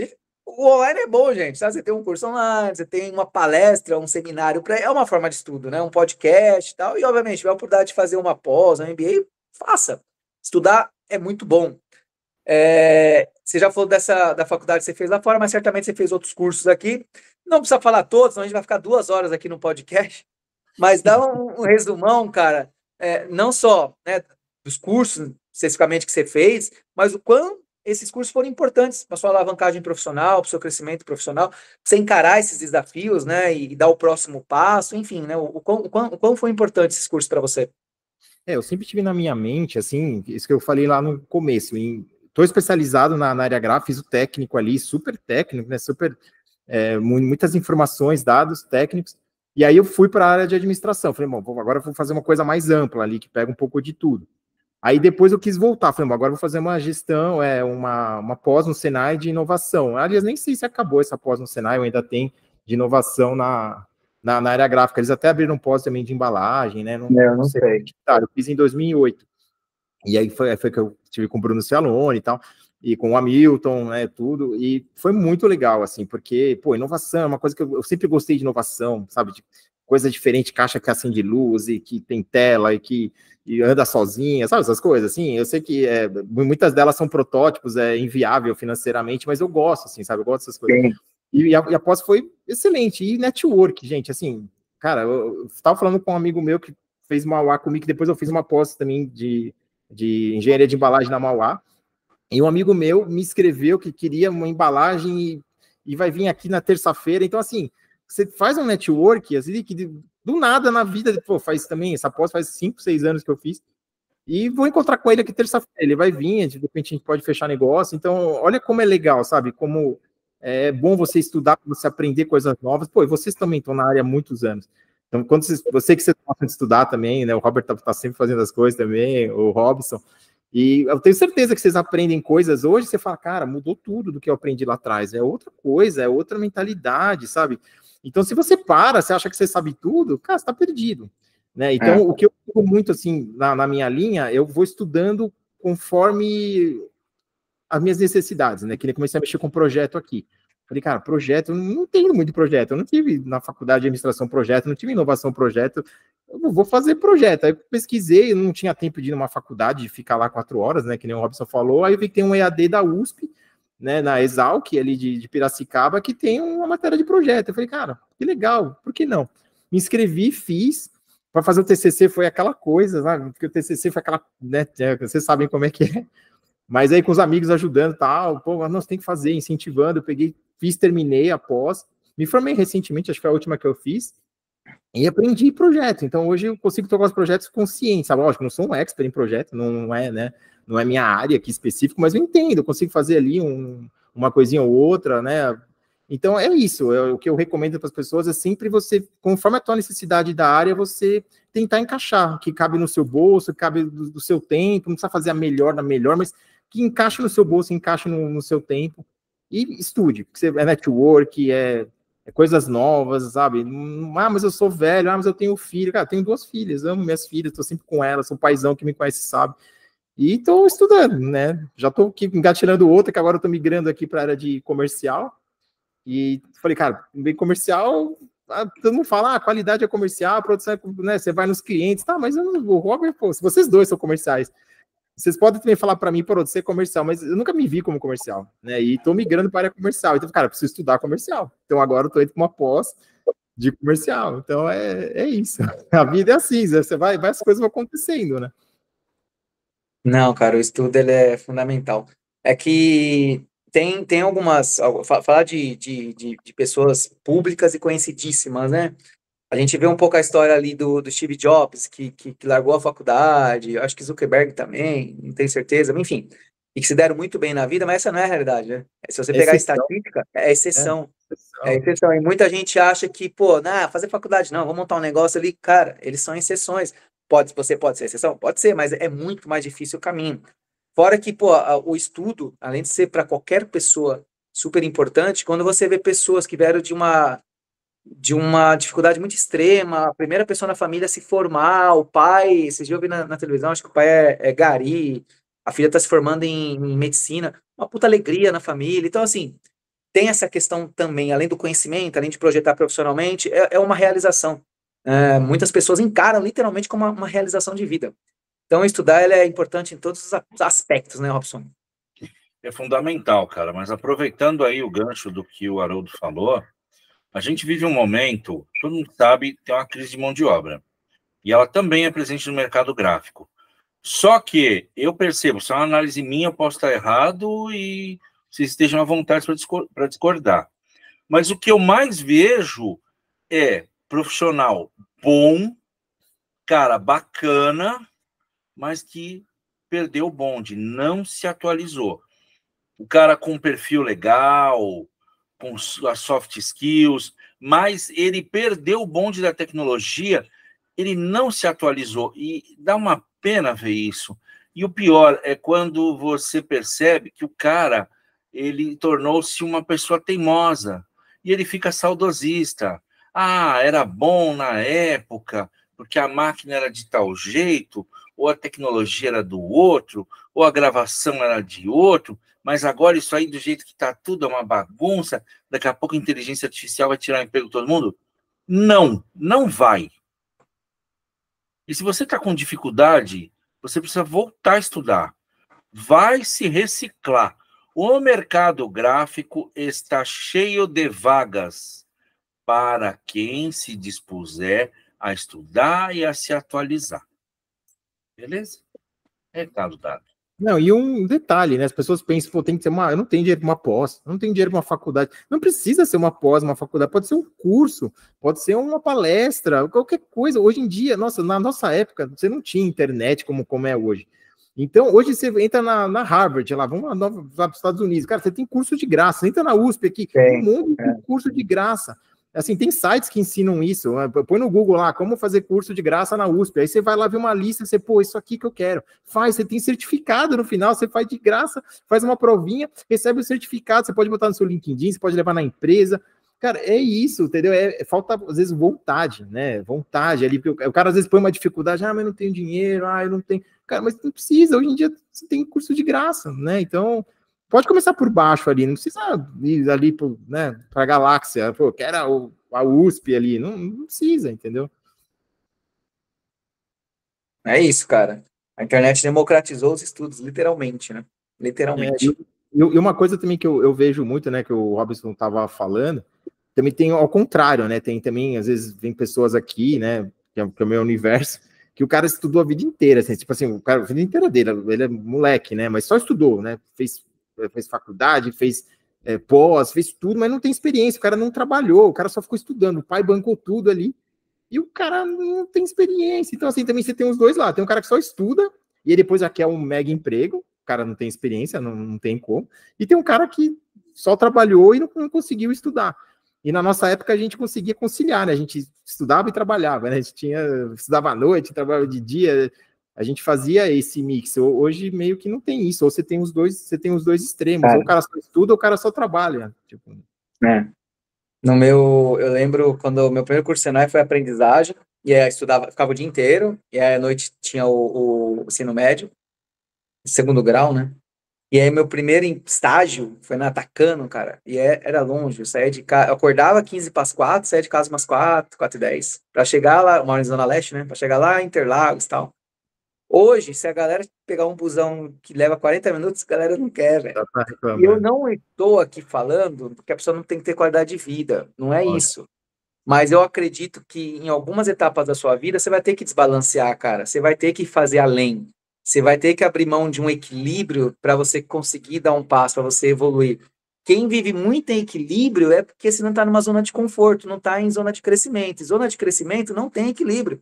o online é bom, gente. Sabe? Você tem um curso online, você tem uma palestra, um seminário, pra... é uma forma de estudo, né? Um podcast e tal. E, obviamente, tiver a oportunidade de fazer uma pós, um MBA, faça. Estudar é muito bom. É... você já falou dessa da faculdade que você fez lá fora, mas certamente você fez outros cursos aqui. Não precisa falar todos, senão a gente vai ficar duas horas aqui no podcast. Mas dá um, um resumão, cara. É, não só né, dos cursos especificamente que você fez, mas o quanto esses cursos foram importantes para sua alavancagem profissional, para o seu crescimento profissional, para você encarar esses desafios, né, e, e, dar o próximo passo, enfim, né, o, o, quão, o, quão, o quão foi importante esses cursos para você? É, eu sempre tive na minha mente, assim, isso que eu falei lá no começo, em, tô especializado na, na área gráfica, fiz o técnico ali, super técnico, né, super, é, muitas informações, dados técnicos, e aí eu fui para a área de administração, falei, bom, agora eu vou fazer uma coisa mais ampla ali, que pega um pouco de tudo. Aí depois eu quis voltar, falando, agora vou fazer uma gestão, é uma, uma pós no Senai de inovação. Aliás, nem sei se acabou essa pós no Senai, ou ainda tem de inovação na, na, na área gráfica. Eles até abriram pós também de embalagem, né? Não, é, não sei. sei. Tá, eu fiz em 2008. E aí foi, foi que eu tive com o Bruno Cialone e tal, e com o Hamilton, né, tudo. E foi muito legal, assim, porque, pô, inovação é uma coisa que eu, eu sempre gostei de inovação, sabe? De, coisa diferente, caixa que é acende assim luz e que tem tela e que e anda sozinha, sabe essas coisas assim? Eu sei que é, muitas delas são protótipos, é inviável financeiramente, mas eu gosto, assim, sabe? Eu gosto dessas coisas. E, e, a, pós foi excelente. E network, gente, assim, cara, eu, estava falando com um amigo meu que fez Mauá comigo, que depois eu fiz uma pós também de, de engenharia de embalagem na Mauá. E um amigo meu me escreveu que queria uma embalagem e, e vai vir aqui na terça-feira. Então, assim, você faz um network, assim, que do nada na vida, pô, faz também, essa pós faz 5, 6 anos que eu fiz, e vou encontrar com ele aqui terça-feira, ele vai vir, de repente a gente pode fechar negócio, então olha como é legal, sabe, como é bom você estudar, você aprender coisas novas, pô, e vocês também estão na área há muitos anos, então quando vocês, você que você gosta de estudar também, né, o Robert está tá sempre fazendo as coisas também, o Robson, e eu tenho certeza que vocês aprendem coisas hoje, você fala, cara, mudou tudo do que eu aprendi lá atrás, é outra coisa, é outra mentalidade, sabe? Então, se você para, você acha que você sabe tudo, cara, você está perdido. Né? Então, é. o que eu digo muito assim na, na, minha linha, eu vou estudando conforme as minhas necessidades, né? Que nem comecei a mexer com projeto aqui. Falei, cara, projeto, não tenho muito projeto. Eu não tive na faculdade de administração projeto, não tive inovação projeto. Eu vou fazer projeto. Aí eu pesquisei, eu não tinha tempo de ir numa faculdade, de ficar lá quatro horas, né? Que nem o Robson falou. Aí eu vi que tem um EAD da USP, né, na Exalc ali de, de, Piracicaba, que tem uma matéria de projeto. Eu falei, cara, que legal, por que não? Me inscrevi, fiz. Para fazer o TCC foi aquela coisa, sabe? Porque o TCC foi aquela, né? É, vocês sabem como é que é. Mas aí com os amigos ajudando, tal, pô, ah, nós tem que fazer, incentivando. Eu peguei, fiz, terminei após. Me formei recentemente, acho que foi a última que eu fiz. E aprendi projeto. Então hoje eu consigo tocar os projetos com ciência. Lógico, não sou um expert em projeto, não é, né? não é minha área aqui específico, mas eu entendo, eu consigo fazer ali um, uma coisinha ou outra, né? Então é isso. É, o que eu recomendo para as pessoas é sempre você, conforme a tua necessidade da área, você tentar encaixar, que cabe no seu bolso, cabe do, do seu tempo, não precisa fazer a melhor da melhor, mas que encaixe no seu bolso, encaixe no, no seu tempo e estude, porque você, é network, é, é, coisas novas, sabe? Hum, ah, mas eu sou velho, ah, mas eu tenho filho, cara, tenho duas filhas, amo minhas filhas, estou sempre com elas, sou um paizão que me conhece, sabe? E estou estudando, né? Já estou aqui engatilhando outra, que agora estou migrando aqui para a área de comercial. E falei, cara, bem comercial, ah, todo mundo fala, ah, a qualidade é comercial, a produção é, né? Você vai nos clientes, tá? Mas eu não, o Robert, pô, se vocês dois são comerciais, vocês podem também falar para mim, pô, você é comercial, mas eu nunca me vi como comercial, né? E estou migrando para a área comercial. Então, cara, preciso estudar comercial. Então, agora estou indo para uma pós de comercial. Então, é, é isso. A vida é assim, né? você vai, vai as coisas vão acontecendo, né? Não, cara, o estudo ele é fundamental. É que tem, tem algumas. Falar de, de, de, de pessoas públicas e conhecidíssimas, né? A gente vê um pouco a história ali do, do Steve Jobs, que, que, que largou a faculdade, acho que Zuckerberg também, não tenho certeza, mas enfim, e que se deram muito bem na vida, mas essa não é a realidade, né? Se você pegar exceção. a estatística, é exceção. É, exceção. é exceção. E muita gente acha que, pô, não, fazer faculdade não, vou montar um negócio ali. Cara, eles são exceções. Pode, você pode ser exceção? Pode ser, mas é muito mais difícil o caminho. Fora que, pô, o estudo, além de ser para qualquer pessoa super importante, quando você vê pessoas que vieram de uma de uma dificuldade muito extrema, a primeira pessoa na família se formar, o pai, vocês já ouviram na, na televisão, acho que o pai é, é gari, a filha está se formando em, em, medicina, uma puta alegria na família. Então, assim, tem essa questão também, além do conhecimento, além de projetar profissionalmente, é, é uma realização. É, muitas pessoas encaram literalmente como uma, uma, realização de vida. Então, estudar ele é importante em todos os aspectos, né, Robson? É fundamental, cara. Mas aproveitando aí o gancho do que o Haroldo falou, a gente vive um momento, todo mundo sabe, tem uma crise de mão de obra. E ela também é presente no mercado gráfico. Só que eu percebo, é uma análise minha, eu posso estar errado e vocês estejam à vontade para discordar. Mas o que eu mais vejo é profissional bom, cara bacana, mas que perdeu o bonde, não se atualizou. O cara com perfil legal, com as soft skills, mas ele perdeu o bonde da tecnologia, ele não se atualizou. E dá uma pena ver isso. E o pior é quando você percebe que o cara ele tornou-se uma pessoa teimosa e ele fica saudosista ah, era bom na época, porque a máquina era de tal jeito, ou a tecnologia era do outro, ou a gravação era de outro, mas agora isso aí, do jeito que está tudo, é uma bagunça, daqui a pouco a inteligência artificial vai tirar o emprego de todo mundo? Não, não vai. E se você está com dificuldade, você precisa voltar a estudar. Vai se reciclar. O mercado gráfico está cheio de vagas para quem se dispuser a estudar e a se atualizar. Beleza? Recado dado. Não, e um detalhe, né? As pessoas pensam, pô, tem que ser uma. Eu não tenho dinheiro para uma pós, não tenho dinheiro para uma faculdade. Não precisa ser uma pós, uma faculdade, pode ser um curso, pode ser uma palestra, qualquer coisa. Hoje em dia, nossa, na nossa época, você não tinha internet como, como é hoje. Então, hoje você entra na, na Harvard, lá, vamos lá, lá para os Estados Unidos. Cara, você tem curso de graça. Você entra na USP aqui, tem, um monte de é. curso de graça. Assim, tem sites que ensinam isso. Né? Põe no Google lá, como fazer curso de graça na USP. Aí você vai lá ver uma lista, você, pô, isso aqui que eu quero. Faz, você tem certificado no final, você faz de graça, faz uma provinha, recebe o certificado, você pode botar no seu LinkedIn, você pode levar na empresa. Cara, é isso, entendeu? É, é falta, às vezes, vontade, né? Vontade ali. O cara, às vezes, põe uma dificuldade. Ah, mas não tenho dinheiro. Ah, eu não tenho... Cara, mas não precisa. Hoje em dia, você tem curso de graça, né? Então, Pode começar por baixo ali, não precisa ir ali para né, a galáxia, pô, que era o, a USP ali, não, não precisa, entendeu? É isso, cara. A internet democratizou os estudos, literalmente, né? Literalmente. É, e, uma coisa também que eu, eu, vejo muito, né, que o Robson estava falando, também tem ao contrário, né? Tem também, às vezes, vem pessoas aqui, né, que é, que é o meu universo, que o cara estudou a vida inteira, assim, tipo assim, o cara, a vida inteira dele, ele é moleque, né, mas só estudou, né, fez eh, fez faculdade, fez é, pós, fez tudo, mas não tem experiência, o cara não trabalhou, o cara só ficou estudando, o pai bancou tudo ali, e o cara não tem experiência. Então, assim, também você tem os dois lá. Tem um cara que só estuda, e depois já quer é um mega emprego, o cara não tem experiência, não, não tem como, e tem um cara que só trabalhou e não, não conseguiu estudar. E na nossa época a gente conseguia conciliar, né? A gente estudava e trabalhava, né? A gente tinha, estudava à noite, trabalhava de dia, a gente fazia esse mix. Hoje meio que não tem isso. Ou você tem os dois, você tem os dois extremos. Ou o cara só estuda, ou o cara só trabalha. Tipo. É. No meu, eu lembro quando o meu primeiro curso Senai foi aprendizagem, e aí eu estudava, ficava o dia inteiro, e aí à noite tinha o, o, o ensino médio, segundo grau, né? E aí meu primeiro estágio foi na Atacano, cara, e é, era longe, eu saía de casa, acordava 15 para as 4, saía de casa umas 4, 4 e 10, para chegar lá, uma zona leste, né, para chegar lá Interlagos e tal. Hoje, se a galera pegar um busão que leva 40 minutos, a galera não quer, velho. Tá e eu não estou aqui falando que a pessoa não tem que ter qualidade de vida, não é Olha. isso. Mas eu acredito que em algumas etapas da sua vida você vai ter que desbalancear, cara. Você vai ter que fazer além. Você vai ter que abrir mão de um equilíbrio para você conseguir dar um passo, para você evoluir. Quem vive muito em equilíbrio é porque você não está numa zona de conforto, não está em zona de crescimento. Zona de crescimento não tem equilíbrio.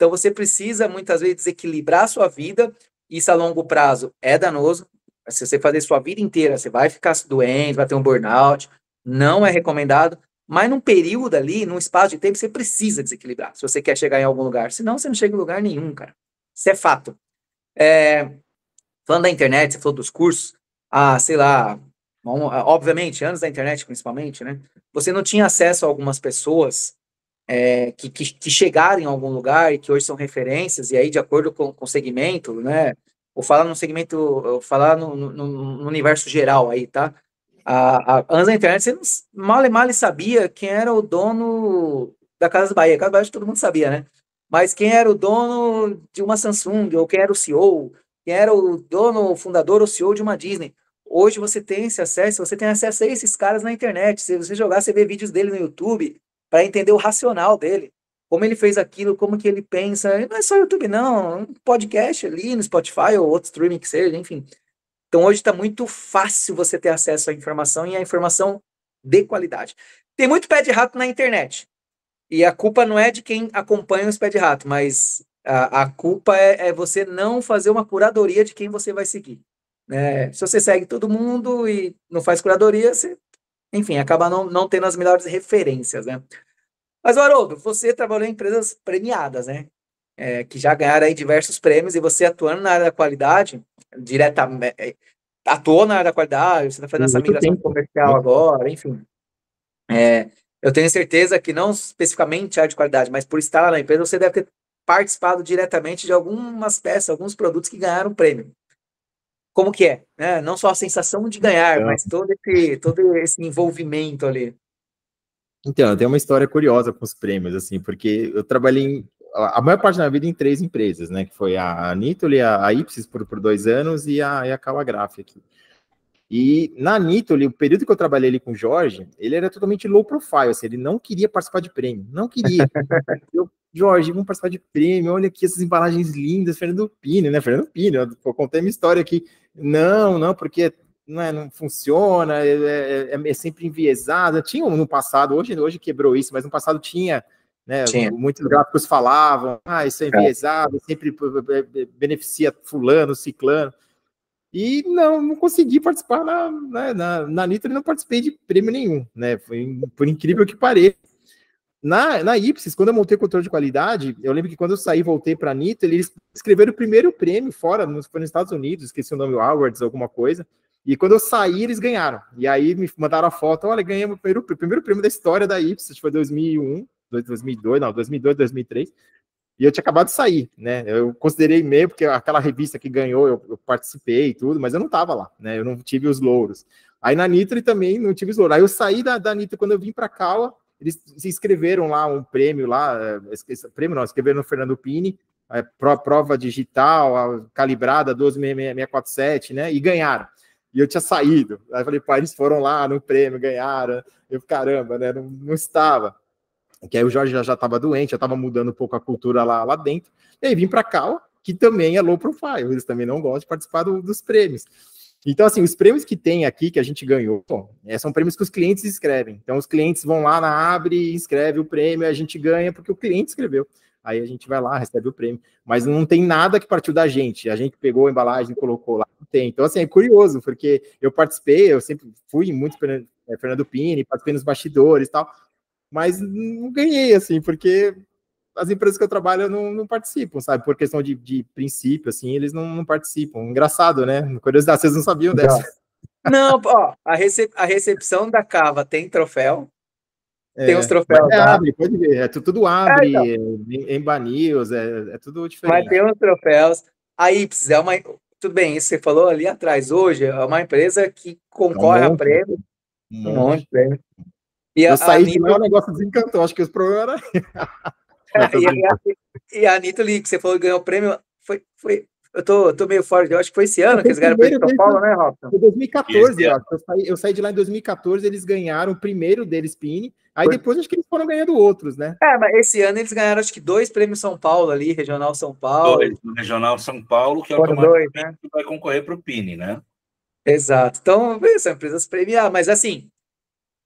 Então você precisa muitas vezes equilibrar a sua vida. Isso a longo prazo é danoso. Se você fazer sua vida inteira, você vai ficar doente, vai ter um burnout. Não é recomendado. Mas num período ali, num espaço de tempo, você precisa desequilibrar. Se você quer chegar em algum lugar. Senão você não chega em lugar nenhum, cara. Isso é fato. É, falando da internet, você falou dos cursos. Ah, sei lá, obviamente, anos da internet principalmente, né? Você não tinha acesso a algumas pessoas é, que, que, que, chegaram em algum lugar e que hoje são referências, e aí de acordo com, o segmento, né? Vou falar no segmento, vou falar no, no, no universo geral aí, tá? A, a, antes da internet, você mal e mal sabia quem era o dono da Casa Bahia. Casa Bahia todo mundo sabia, né? Mas quem era o dono de uma Samsung, ou quem era o CEO, quem era o dono, o fundador ou CEO de uma Disney. Hoje você tem esse acesso, você tem acesso a esses caras na internet. Se você jogar, você vê vídeos dele no YouTube, para entender o racional dele, como ele fez aquilo, como que ele pensa. Não é só YouTube, não. É um podcast ali no Spotify ou outro streaming que seja, enfim. Então hoje está muito fácil você ter acesso à informação e à informação de qualidade. Tem muito pé de rato na internet. E a culpa não é de quem acompanha os pé de rato, mas a, a culpa é, é, você não fazer uma curadoria de quem você vai seguir. Né? Se você segue todo mundo e não faz curadoria, você enfim, acaba não, não tendo as melhores referências, né? Mas, Haroldo, você trabalhou em empresas premiadas, né? É, que já ganharam aí diversos prêmios e você atuando na área da qualidade, diretamente, é, é, atuou na área da qualidade, você está fazendo Muito essa migração tempo. comercial agora, enfim. É, eu tenho certeza que não especificamente a área de qualidade, mas por estar lá na empresa, você deve ter participado diretamente de algumas peças, alguns produtos que ganharam prêmio como que é, né? Não só a sensação de ganhar, então. mas todo esse, todo esse envolvimento ali. Então, tem uma história curiosa com os prêmios, assim, porque eu trabalhei em, a maior parte da minha vida em três empresas, né? Que foi a Nitoli, a, a Ipsis por, por dois anos e a, e a Calagraf aqui. E na Nito, o período que eu trabalhei ali com o Jorge, ele era totalmente low profile, assim, ele não queria participar de prêmio, não queria. eu, Jorge, vamos participar de prêmio, olha aqui essas embalagens lindas, Fernando Pino, né? Fernando Pino, eu, eu contei minha história aqui. Não, não, porque não, é, não funciona, é, é, é, é sempre enviesada. Tinha um, no passado, hoje, hoje quebrou isso, mas no passado tinha, né? Muitos gráficos falavam, ah, isso é, é. enviesado, sempre eh, eh, beneficia fulano, ciclano. E não, não consegui participar na, né, na, na, na Nitro, não participei de prêmio nenhum, né? Foi, por incrível que pareça. Na, na Ipsis, quando eu montei o controle de qualidade, eu lembro que quando eu saí voltei para a Nitro, eles escreveram o primeiro prêmio fora, nos, foi nos Estados Unidos, esqueci o nome, Awards, alguma coisa. E quando eu saí, eles ganharam. E aí me mandaram a foto, olha, ganhamos o primeiro, primeiro prêmio da história da Ipsis, foi 2001, 2002, não, 2002, 2003. E eu tinha acabado de sair, né? Eu considerei meio, porque aquela revista que ganhou, eu, eu participei e tudo, mas eu não estava lá, né? Eu não tive os louros. Aí na Nitro também não tive os louros. Aí eu saí da, da Nitro quando eu vim para Cala, eles se inscreveram lá um prêmio lá, é, prêmio não, escreveram no Fernando Pini, é, pro, prova digital, a, calibrada 12647, né? E ganharam. E eu tinha saído. Aí eu falei, pai, eles foram lá no prêmio, ganharam. Eu, caramba, né? Não, não estava que aí o Jorge já estava doente, já estava mudando um pouco a cultura lá, lá dentro, e aí vim para cá, que também é low profile, eles também não gostam de participar do, dos prêmios. Então, assim, os prêmios que tem aqui, que a gente ganhou, bom, é, são prêmios que os clientes escrevem. Então, os clientes vão lá na Abre, escreve o prêmio, a gente ganha porque o cliente escreveu. Aí a gente vai lá, recebe o prêmio. Mas não tem nada que partiu da gente. A gente pegou a embalagem, colocou lá, não tem. Então, assim, é curioso, porque eu participei, eu sempre fui muito Fernando é, Pini, participei nos bastidores e tal, mas não ganhei, assim, porque as empresas que eu trabalho não, não participam, sabe? Por questão de, de princípio, assim, eles não, não, participam. Engraçado, né? Curiosidade, vocês não sabiam dessa. Não, ó, a, recep a recepção da cava tem troféu. É, tem os troféus. É, abre, pode ver. É, tudo abre, é, então. em banios, é, é tudo diferente. Mas tem os troféus. A Ips é uma. Tudo bem, isso você falou ali atrás. Hoje é uma empresa que concorre um a prêmio Um monte de prêmio e eu a, saí a Anitta... de lá, o negócio desencantou. Acho que o problema era. É, e, a, e a Anitta ali, que você falou que ganhou o prêmio, foi, foi, eu tô, tô meio fora, eu acho que foi esse ano que eles ganharam o prêmio de São Paulo, né, Robson? Foi 2014, é. eu, saí, eu saí de lá em 2014, eles ganharam o primeiro deles, Pini, aí foi. depois acho que eles foram ganhando outros, né? É, mas esse ano eles ganharam acho que dois prêmios São Paulo ali, Regional São Paulo. Dois, no Regional São Paulo, que é automaticamente dois, né? vai concorrer para o Pini, né? Exato. Então, são empresas premiadas, mas assim,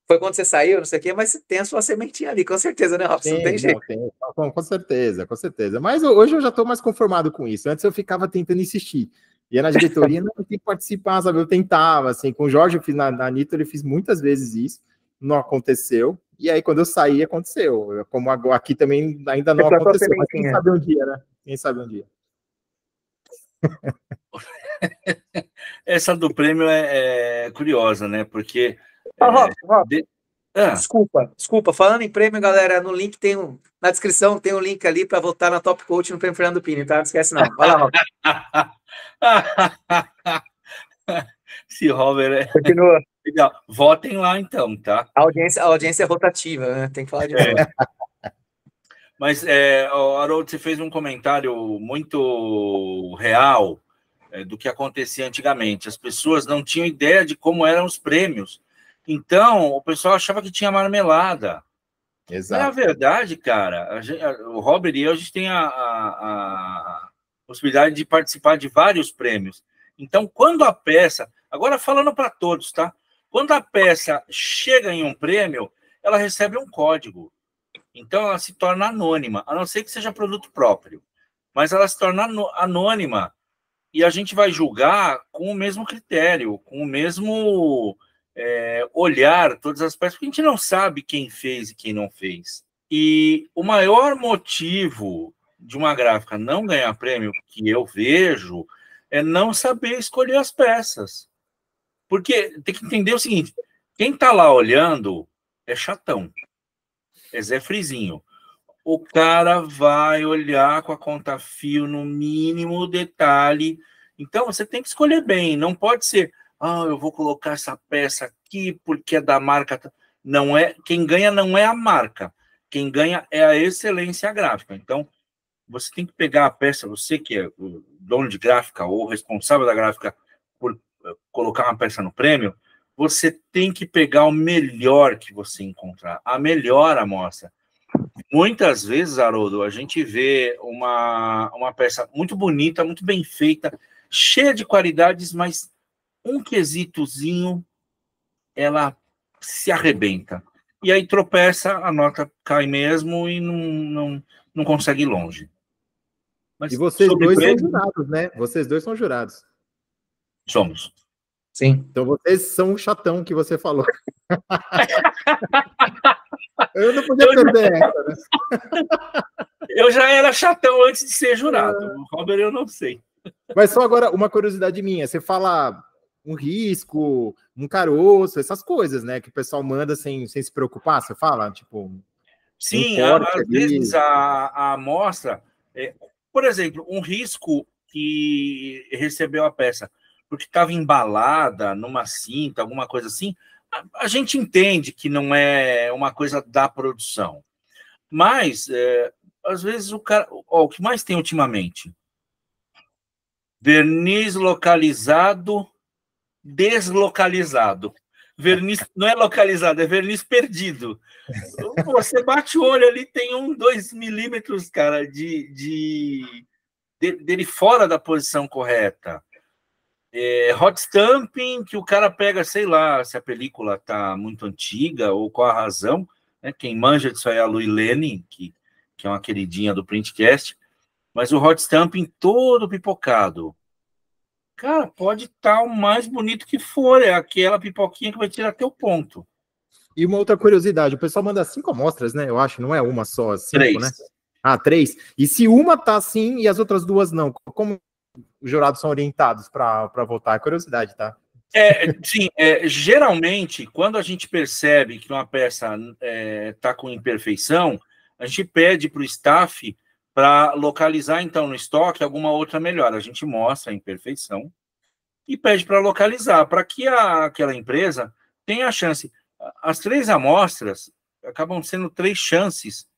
foi quando você saiu, não sei o quê, mas tem a sua sementinha ali, com certeza, né, Robson? Sim, tem, não, jeito. Tem, com, certeza, com certeza. Mas hoje eu já estou mais conformado com isso. Antes eu ficava tentando insistir. E na diretoria, não, tem que participar, sabe? Eu tentava, assim, com o Jorge, eu fiz na, na Anitta, ele fiz muitas vezes isso, não aconteceu. E aí, quando eu saí, aconteceu. Como aqui também ainda não aconteceu, mas quem sabe um dia, né? Quem sabe um dia. Essa do prêmio é, é curiosa, né? Porque ah, é, Rob, Rob. De... Ah. Desculpa, desculpa. Falando em prêmio, galera, no link tem um. Na descrição tem um link ali para votar na Top Coach no prêmio Fernando Pini, tá? Não esquece, não. Vai lá, Rob. Robert é. Continua. Legal. Votem lá então, tá? A audiência, a audiência é rotativa, né? Tem que falar de é. Mas, é, Harold, você fez um comentário muito real é, do que acontecia antigamente. As pessoas não tinham ideia de como eram os prêmios. Então, o pessoal achava que tinha marmelada. Exato. Na verdade, cara, gente, o Robert e eu, a gente tem a, a, a possibilidade de participar de vários prêmios. Então, quando a peça, agora falando para todos, tá? Quando a peça chega em um prêmio, ela recebe um código. Então, ela se torna anônima, a não ser que seja produto próprio. Mas ela se torna anônima e a gente vai julgar com o mesmo critério, com o mesmo é, olhar todas as peças, porque a gente não sabe quem fez e quem não fez. E o maior motivo de uma gráfica não ganhar prêmio, que eu vejo, é não saber escolher as peças. Porque tem que entender o seguinte: quem está lá olhando é chatão, é Zé Frizinho. O cara vai olhar com a conta fio no mínimo detalhe. Então você tem que escolher bem, não pode ser ah, eu vou colocar essa peça aqui porque é da marca. Não é, quem ganha não é a marca, quem ganha é a excelência gráfica. Então, você tem que pegar a peça, você que é o dono de gráfica ou responsável da gráfica por eh, colocar uma peça no prêmio, você tem que pegar o melhor que você encontrar, a melhor amostra. Muitas vezes, Haroldo, a gente vê uma, uma peça muito bonita, muito bem feita, cheia de qualidades, mas um quesitozinho, ela se arrebenta. E aí tropeça, a nota cai mesmo e não, não, não consegue ir longe. Mas e vocês dois prêmio... são jurados, né? Vocês dois são jurados. Somos. Sim. Então vocês são o chatão que você falou. Eu não podia perder eu já... essa, né? Eu já era chatão antes de ser jurado. É. Robert, eu não sei. Mas só agora uma curiosidade minha. Você fala um risco, um caroço, essas coisas, né? Que o pessoal manda sem, sem se preocupar, você fala? Tipo. Sim, um às ali. vezes a, a amostra. É, por exemplo, um risco que recebeu a peça porque estava embalada numa cinta, alguma coisa assim, a, a, gente entende que não é uma coisa da produção. Mas, é, às vezes, o cara. Ó, o que mais tem ultimamente? Verniz localizado deslocalizado. Verniz não é localizado, é verniz perdido. Você bate o olho ali, tem um, dois milímetros, cara, de, de, de dele fora da posição correta. É, hot stamping, que o cara pega, sei lá, se a película tá muito antiga ou qual a razão. Né? Quem manja disso aí é a Louis Lenin, que, que é uma queridinha do Printcast. Mas o hot stamping todo pipocado. Cara, pode estar tá o mais bonito que for, é aquela pipoquinha que vai tirar teu ponto. E uma outra curiosidade, o pessoal manda cinco amostras, né? Eu acho, não é uma só, cinco, né? três. né? Ah, três. E se uma tá assim e as outras duas não, como os jurados são orientados para votar? É curiosidade, tá? É, sim, é, geralmente, quando a gente percebe que uma peça está é, tá com imperfeição, a gente pede para o staff para localizar então no estoque alguma outra melhora. A gente mostra a imperfeição e pede para localizar, para que a, aquela empresa tenha a chance. As três amostras acabam sendo três chances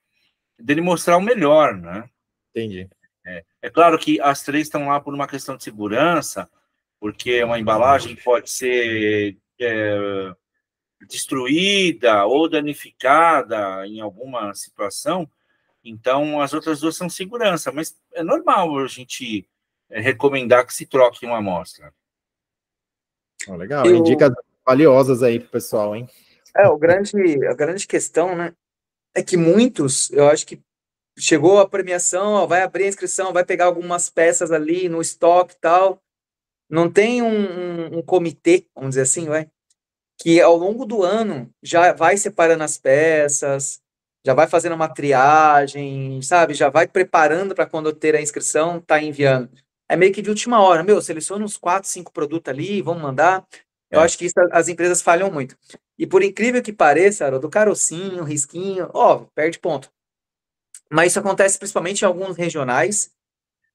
dele mostrar o melhor, né? Entendi. É, é claro que as três estão lá por uma questão de segurança, porque uma uhum. embalagem pode ser é, destruída ou danificada em alguma situação, então, as outras duas são segurança, mas é normal a gente eh, recomendar que se troque uma amostra. Oh, legal, Eu... dicas valiosas aí para o pessoal, hein? É, o grande, a grande questão, né, é que muitos, eu acho que chegou a premiação, ó, vai abrir a inscrição, vai pegar algumas peças ali no estoque e tal. Não tem um, um, um, comitê, vamos dizer assim, vai, que ao longo do ano já vai separando as peças, já vai fazendo uma triagem, sabe? Já vai preparando para quando ter a inscrição, tá enviando. É meio que de última hora, meu, seleciona uns quatro, cinco produtos ali, vamos mandar. Eu é. acho que isso as empresas falham muito. E por incrível que pareça, do carocinho, risquinho, óbvio, perde ponto. Mas isso acontece principalmente em alguns regionais,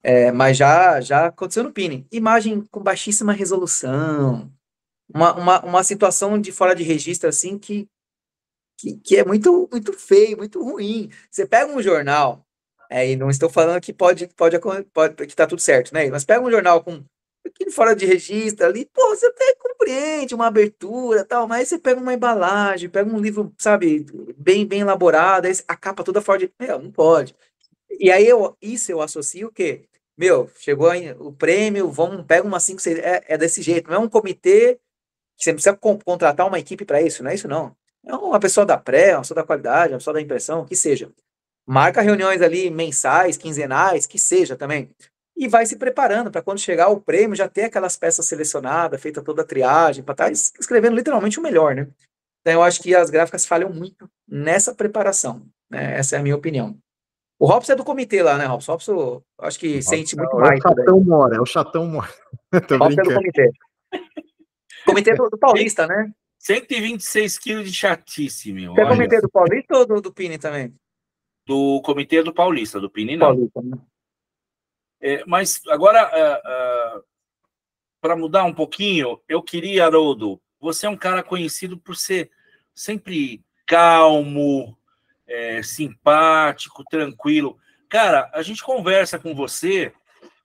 é, mas já, já aconteceu no Pini. Imagem com baixíssima resolução, uma, uma, uma situação de fora de registro assim que que, que é muito, muito feio, muito ruim. Você pega um jornal, é, e não estou falando que pode, pode, pode que está tudo certo, né? Mas pega um jornal com aqui fora de registro ali, pô, você até compreende uma abertura tal, mas você pega uma embalagem, pega um livro, sabe, bem, bem elaborado, aí a capa toda fora de. Meu, não pode. E aí eu, isso eu associo o quê? Meu, chegou aí o prêmio, vamos, pega uma 5, 6. É, é desse jeito, não é um comitê. Você não precisa contratar uma equipe para isso, não é isso não. É uma pessoa da pré, uma pessoa da qualidade, uma pessoa da impressão, que seja. Marca reuniões ali mensais, quinzenais, que seja também. E vai se preparando para quando chegar o prêmio já ter aquelas peças selecionadas, feita toda a triagem, para tá estar escrevendo literalmente o melhor, né? Então eu acho que as gráficas falham muito nessa preparação. Né? Essa é a minha opinião. O Robson é do comitê lá, né, Robson? O Robson acho que sente muito mais. É o né? chatão mora, é o chatão mora. Robson é do comitê. Comitê do, do Paulista, né? 126 quilos de chatice, meu. Você é comitê do Paulista ou do, do Pini também? Do comitê do Paulista, do Pini não. Paulista, né? é, mas agora, uh, é, uh, é, para mudar um pouquinho, eu queria, Haroldo, você é um cara conhecido por ser sempre calmo, é, simpático, tranquilo. Cara, a gente conversa com você,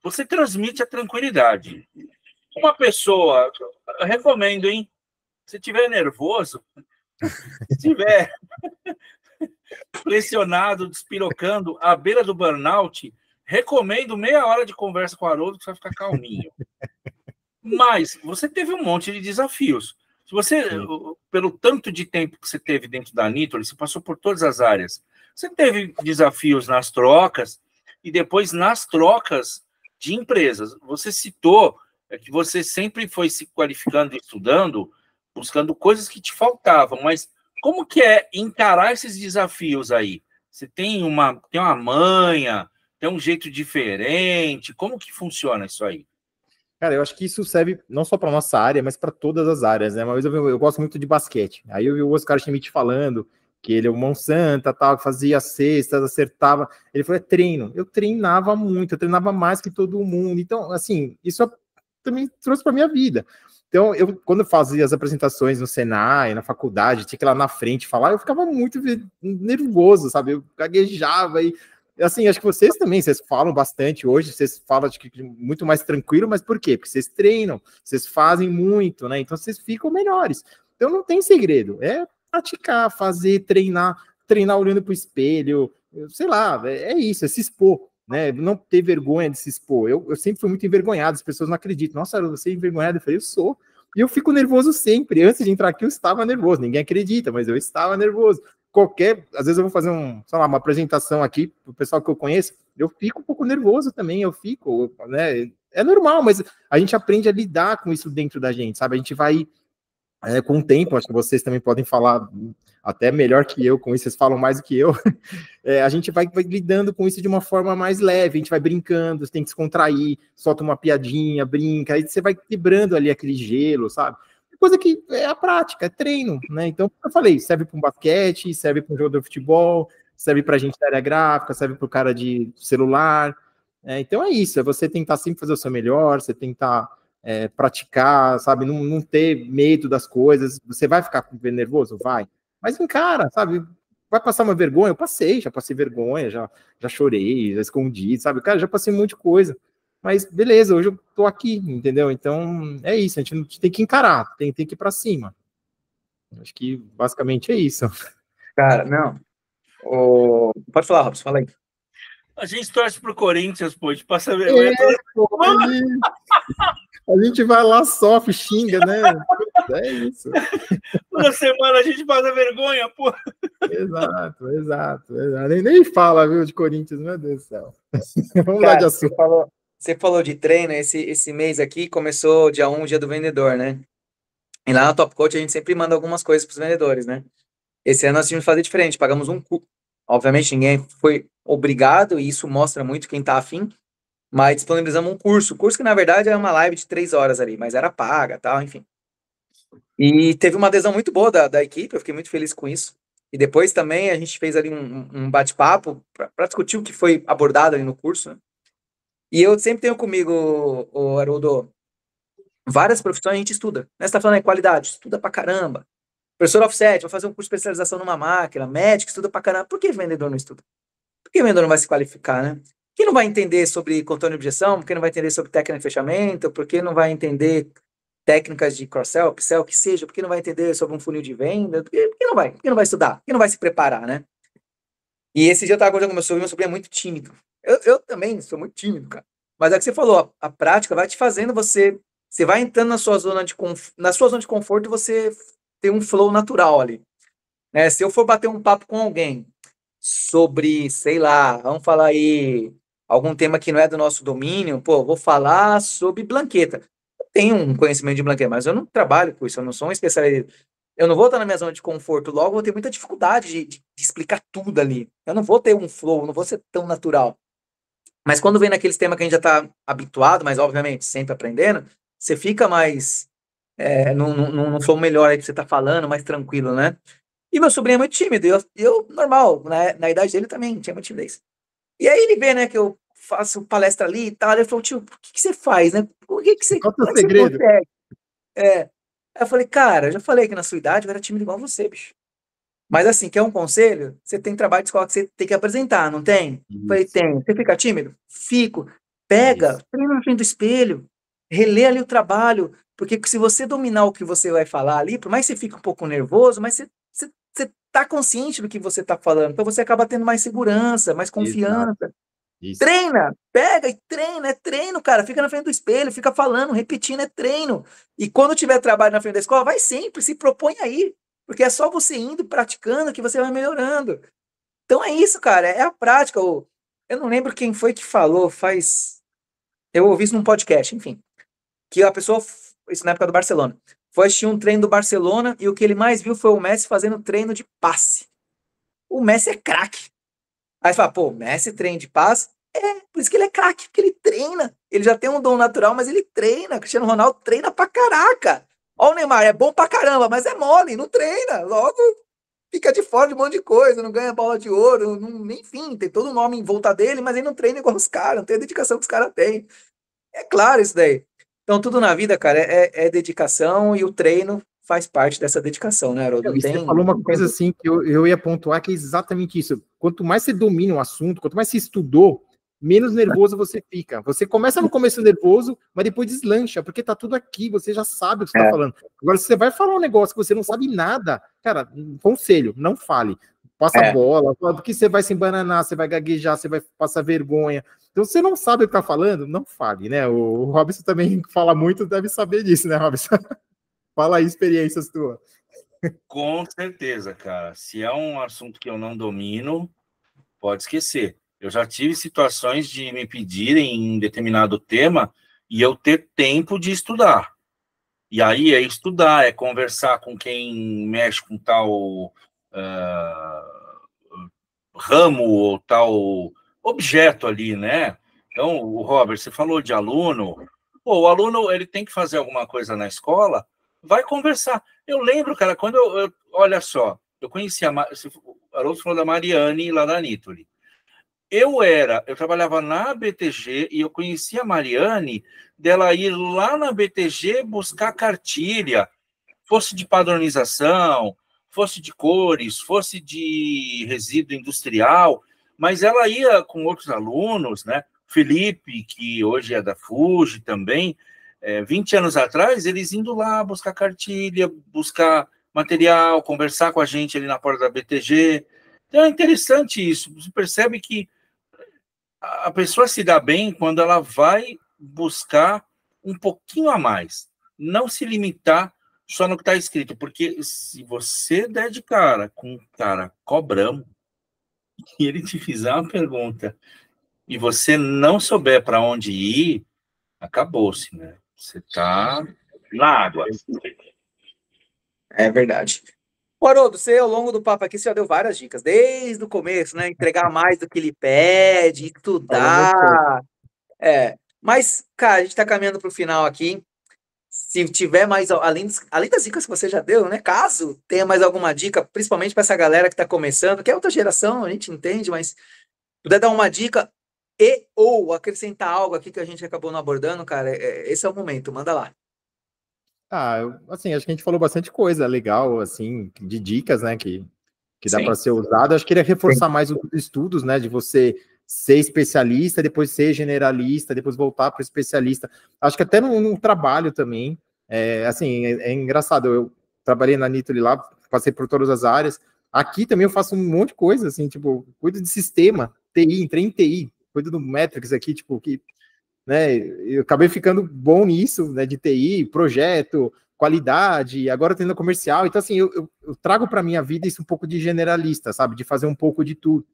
você transmite a tranquilidade. Uma pessoa, recomendo, hein? Se tiver nervoso, se tiver pressionado, despirocando, à beira do burnout, recomendo meia hora de conversa com o Haroldo, que você vai ficar calminho. Mas você teve um monte de desafios. Se você, Sim. pelo tanto de tempo que você teve dentro da Nitro, você passou por todas as áreas. Você teve desafios nas trocas e depois nas trocas de empresas. Você citou é, que você sempre foi se qualificando e estudando buscando coisas que te faltavam, mas como que é encarar esses desafios aí? Você tem uma, tem uma manha, tem um jeito diferente, como que funciona isso aí? Cara, eu acho que isso serve não só para nossa área, mas para todas as áreas, né? Uma vez eu, vi, eu gosto muito de basquete. Aí eu vi o Oscar Schmidt falando que ele é o mão santa, tal, fazia cestas, acertava. Ele falou: é treino. Eu treinava muito, eu treinava mais que todo mundo. Então, assim, isso é, também trouxe para minha vida. Então, eu, quando eu fazia as apresentações no Senai, na faculdade, tinha que ir lá na frente falar, eu ficava muito nervoso, sabe? Eu gaguejava e. Assim, acho que vocês também, vocês falam bastante hoje, vocês falam de, que muito mais tranquilo, mas por quê? Porque vocês treinam, vocês fazem muito, né? Então vocês ficam melhores. Então não tem segredo, é praticar, fazer, treinar, treinar olhando para o espelho, sei lá, é, é isso, é se expor né? Não ter vergonha de se expor. Eu, eu sempre fui muito envergonhado, as pessoas não acreditam. Nossa, você é envergonhado? Eu falei, eu sou. E eu fico nervoso sempre. Antes de entrar aqui, eu estava nervoso. Ninguém acredita, mas eu estava nervoso. Qualquer. Às vezes eu vou fazer um, lá, uma apresentação aqui para o pessoal que eu conheço. Eu fico um pouco nervoso também, eu fico, né? É normal, mas a gente aprende a lidar com isso dentro da gente, sabe? A gente vai é, com o tempo, acho que vocês também podem falar até melhor que eu com isso, vocês falam mais do que eu, é, a gente vai, vai, lidando com isso de uma forma mais leve, a gente vai brincando, você tem que se contrair, solta uma piadinha, brinca, aí você vai quebrando ali aquele gelo, sabe? É coisa que é a prática, é treino, né? Então, eu falei, serve para um basquete, serve para um jogador de futebol, serve para a gente da área gráfica, serve para o cara de celular. É, então é isso, é você tentar sempre fazer o seu melhor, você tentar é, praticar, sabe? Não, não ter medo das coisas. Você vai ficar nervoso? Vai. Mas encara, sabe? Vai passar uma vergonha? Eu passei, já passei vergonha, já, já chorei, já escondi, sabe? Cara, já passei um monte de coisa. Mas beleza, hoje eu tô aqui, entendeu? Então é isso, a gente, não, a gente tem que encarar, tem, tem que ir para cima. Acho que basicamente é isso. Cara, não. pode falar, Robson, fala aí. A gente torce pro Corinthians, pô, a gente passa é, vergonha. É, A gente vai lá, sofre, xinga, né? É isso. Toda semana a gente passa vergonha, pô. Exato, exato, exato. Nem, nem fala, viu, de Corinthians, meu Deus do céu. Vamos Cara, lá de assunto. Você falou, você falou de treino, esse, esse mês aqui começou dia 1, dia do vendedor, né? E lá na Top Coach a gente sempre manda algumas coisas para os vendedores, né? Esse ano nós tivemos que fazer diferente, pagamos um cu. Obviamente ninguém foi obrigado, e isso mostra muito quem está afim, mas disponibilizamos um curso. O curso que, na verdade, era é uma live de três horas ali, mas era paga tal, enfim. E teve uma adesão muito boa da, da equipe, eu fiquei muito feliz com isso. E depois também a gente fez ali um, um bate-papo para discutir o que foi abordado ali no curso. Né? E eu sempre tenho comigo, o Haroldo, várias profissões a gente estuda. Né? Você está falando em qualidade, estuda pra caramba. Professor offset, vai fazer um curso de especialização numa máquina. Médico, estuda pra caramba. Por que vendedor não estuda? Por que vendedor não vai se qualificar, né? Que não vai entender sobre contorno de objeção, porque não vai entender sobre técnica de fechamento, porque não vai entender técnicas de cross-sell, upsell, que seja, porque não vai entender sobre um funil de venda, porque não vai? porque não vai estudar? porque que não vai se preparar, né? E esse dia eu estava conversando com meu sobrinho, meu sobrinho é muito tímido. Eu, eu também sou muito tímido, cara. Mas é o que você falou, a, a prática vai te fazendo você, você vai entrando na sua zona de, conf, na sua zona de conforto e você tem um flow natural ali. Né? Se eu for bater um papo com alguém sobre, sei lá, vamos falar aí, algum tema que não é do nosso domínio, pô, vou falar sobre blanqueta. Eu tenho um conhecimento de blanqueta, mas eu não trabalho com isso, eu não sou um especialista. Eu não vou estar na minha zona de conforto, logo vou ter muita dificuldade de, de explicar tudo ali. Eu não vou ter um flow, não vou ser tão natural. Mas quando vem naqueles temas que a gente já está habituado, mas obviamente sempre aprendendo, você fica mais é, num, num, melhor aí que você está falando, mais tranquilo, né? E meu sobrinho é muito tímido, eu, eu normal, na, né? na idade dele também tinha muita timidez. E aí ele vê, né, que eu faço palestra ali e tal. Ele falou, tio, por que, que você faz, né? Por que, que você, Qual é segredo? Você consegue? É. Aí eu falei, cara, já falei que na sua idade eu era é tímido igual você, bicho. Mas assim, quer um conselho? Você tem trabalho de escola que você tem que apresentar, não tem? Isso. Falei, tem. Você fica tímido? Fico. Pega, Isso. treina no frente do espelho, relê ali o trabalho, porque se você dominar o que você vai falar ali, por mais que você fique um pouco nervoso, mas você você está consciente do que você está falando, então você acaba tendo mais segurança, mais confiança. Isso. Treina, pega e treina, é treino, cara. Fica na frente do espelho, fica falando, repetindo, é treino. E quando tiver trabalho na frente da escola, vai sempre, se propõe aí. Porque é só você indo praticando que você vai melhorando. Então é isso, cara, é a prática. Eu não lembro quem foi que falou, faz. Eu ouvi isso num podcast, enfim. Que a pessoa. Isso na época do Barcelona foi assistir um treino do Barcelona e o que ele mais viu foi o Messi fazendo treino de passe. O Messi é craque. Aí você fala, pô, Messi treina de passe? É, por isso que ele é craque, porque ele treina. Ele já tem um dom natural, mas ele treina. Cristiano Ronaldo treina pra caraca. Ó, o Neymar é bom pra caramba, mas é mole, não treina. Logo, fica de fora de um monte de coisa, não ganha bola de ouro, não, enfim, tem todo um nome em volta dele, mas ele não treina igual os caras, não tem a dedicação que os caras têm. É claro isso daí. Então, tudo na vida, cara, é, é, é dedicação e o treino faz parte dessa dedicação, né, Haroldo? Você tem... falou uma coisa assim que eu, eu ia pontuar, que é exatamente isso. Quanto mais você domina o assunto, quanto mais você estudou, menos nervoso você fica. Você começa no começo nervoso, mas depois deslancha, porque tá tudo aqui, você já sabe o que você tá é. tá falando. Agora, se você vai falar um negócio que você não sabe nada, cara, conselho, não fale. Passa é. bola, porque você vai se embananar, você vai gaguejar, você vai passar vergonha. Então, você não sabe o que está falando, não fale, né? O, o Robson também fala muito, deve saber disso, né, Robson? Fala aí experiências tuas. Com certeza, cara. Se é um assunto que eu não domino, pode esquecer. Eu já tive situações de me pedirem um determinado tema e eu ter tempo de estudar. E aí é estudar, é conversar com quem mexe com tal uh, ramo ou tal objeto ali, né? Então, o Robert, você falou de aluno. Pô, o aluno ele tem que fazer alguma coisa na escola, vai conversar. Eu lembro, cara, quando eu, eu olha só, eu conheci a Haroldo falou da Mariane lá da Nitoli. Eu era, eu trabalhava na BTG e eu conheci a Mariane dela ir lá na BTG buscar cartilha, fosse de padronização, fosse de cores, fosse de resíduo industrial, mas ela ia com outros alunos, né? Felipe, que hoje é da Fuji também, é, 20 anos atrás, eles indo lá buscar cartilha, buscar material, conversar com a gente ali na porta da BTG. Então é interessante isso. Você percebe que a pessoa se dá bem quando ela vai buscar um pouquinho a mais, não se limitar só no que está escrito, porque se você der de cara com um cara cobrão, e ele te fizer uma pergunta e você não souber para onde ir, acabou-se, né? Você está na água. É verdade. Haroldo, você ao longo do papo aqui você já deu várias dicas, desde o começo, né? Entregar mais do que ele pede, estudar. É. Mas, cara, a gente está caminhando para o final aqui se tiver mais, além, além das dicas que você já deu, né? Caso tenha mais alguma dica, principalmente para essa galera que está começando, que é outra geração, a gente entende, mas puder dar uma dica e ou acrescentar algo aqui que a gente acabou não abordando, cara, é, é, esse é o momento, manda lá. Ah, assim, acho que a gente falou bastante coisa legal, assim, de dicas, né, que, que dá para ser usado. Acho que queria reforçar Sim. mais os estudos, né, de você ser especialista, depois ser generalista, depois voltar para o especialista. Acho que até no, no trabalho também, é, assim, é, é, engraçado. Eu trabalhei na Nitro lá, passei por todas as áreas. Aqui também eu faço um monte de coisa, assim, tipo, cuido de sistema, TI, entrei em TI, cuido do Metrics aqui, tipo, que, né, eu acabei ficando bom nisso, né, de TI, projeto, qualidade, agora tendo comercial. Então, assim, eu, eu, eu trago para minha vida isso um pouco de generalista, sabe, de fazer um pouco de tudo.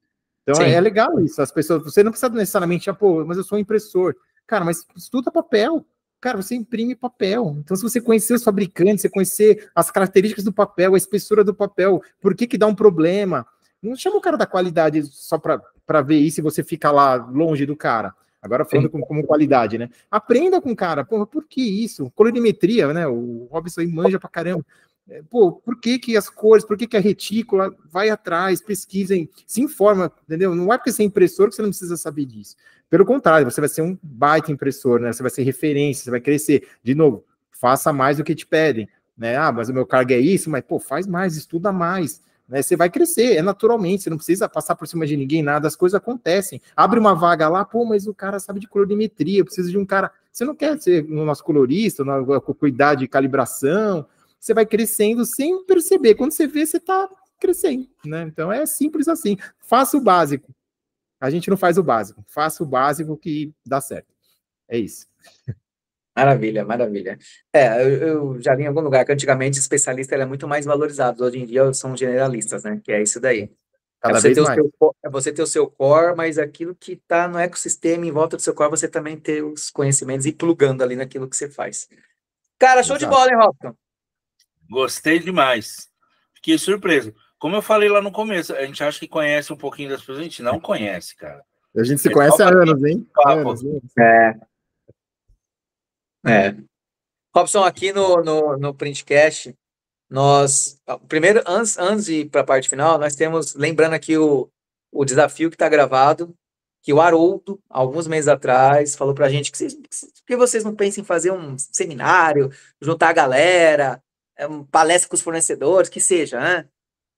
Então é, é, legal isso. As pessoas, você não precisa necessariamente, ah, pô, mas eu sou um impressor. Cara, mas estuda papel. Cara, você imprime papel. Então, se você conhecer os fabricantes, você conhecer as características do papel, a espessura do papel, por que que dá um problema. Não chama o cara da qualidade só para ver isso e você fica lá longe do cara. Agora falando como, como, qualidade, né? Aprenda com o cara. porra, por que isso? Colorimetria, né? O Robson aí manja pra caramba. É, pô, por que, que as cores, por que, que a retícula vai atrás, pesquisem, se informa, entendeu? Não é porque você é impressor que você não precisa saber disso. Pelo contrário, você vai ser um baita impressor, né? Você vai ser referência, você vai crescer. De novo, faça mais do que te pedem, né? Ah, mas o meu cargo é isso, mas pô, faz mais, estuda mais. Né, você vai crescer, é naturalmente, você não precisa passar por cima de ninguém, nada, as coisas acontecem. Abre uma vaga lá, pô, mas o cara sabe de colorimetria, eu preciso de um cara. Você não quer ser um nosso colorista, cuidar de calibração, você vai crescendo sem perceber. Quando você vê, você está crescendo, né? Então é simples assim. Faça o básico. A gente não faz o básico. Faça o básico que dá certo. É isso. Maravilha, maravilha. É, eu, eu, já li em algum lugar que antigamente especialista era é muito mais valorizado. Hoje em dia são generalistas, né? Que é isso daí. É Cada é você, ter mais. o seu, é você ter o seu core, mas aquilo que está no ecossistema em volta do seu core, você também ter os conhecimentos e plugando ali naquilo que você faz. Cara, show Exato. de bola, hein, Robson? Gostei demais. Fiquei surpreso. Como eu falei lá no começo, a gente acha que conhece um pouquinho das pessoas, a gente não conhece, cara. A gente se é conhece há anos, hein? Anos, né? é. É. Robson, aqui no, no, no Printcast, nós. Primeiro, antes, antes de ir para a parte final, nós temos, lembrando aqui o, o desafio que está gravado, que o Haroldo, alguns meses atrás, falou para a gente que, vocês, que vocês não pensam em fazer um seminário, juntar a galera, eh, palestra com os fornecedores, que seja, né?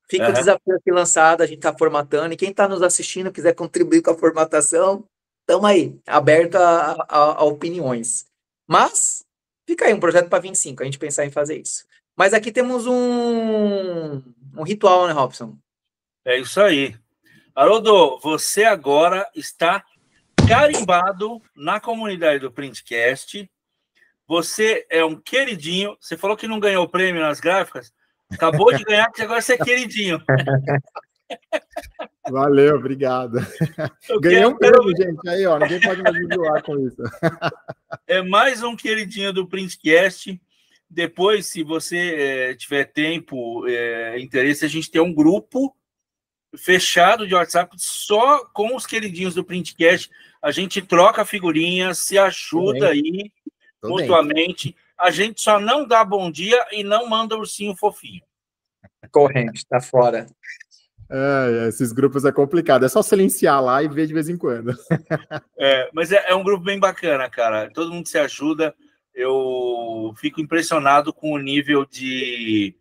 Fica uhum. o desafio aqui lançado, a gente está formatando, e quem está nos assistindo quiser contribuir com a formatação, estamos aí, aberto a, a, a, opiniões. Mas fica aí um projeto para 25, a gente pensar em fazer isso. Mas aqui temos um, um ritual, né, Robson? É isso aí. Haroldo, você agora está carimbado na comunidade do Printcast você é um queridinho. Você falou que não ganhou o prêmio nas gráficas. Acabou de ganhar, que agora você é queridinho. Valeu, obrigado. Eu Ganhei um prêmio, gente. Aí, ó, ninguém pode me ajudar com isso. É mais um queridinho do Printcast. Depois, se você é, tiver tempo, é, interesse, a gente tem um grupo fechado de WhatsApp só com os queridinhos do Printcast. A gente troca figurinhas, se ajuda Sim. aí. Tô mutuamente. Dentro. A gente só não dá bom dia e não manda ursinho fofinho. Corrente, tá fora. É, é esses grupos é complicado, é só silenciar lá e ver de vez em quando. é, mas é, é, um grupo bem bacana, cara. Todo mundo se ajuda. Eu fico impressionado com o nível de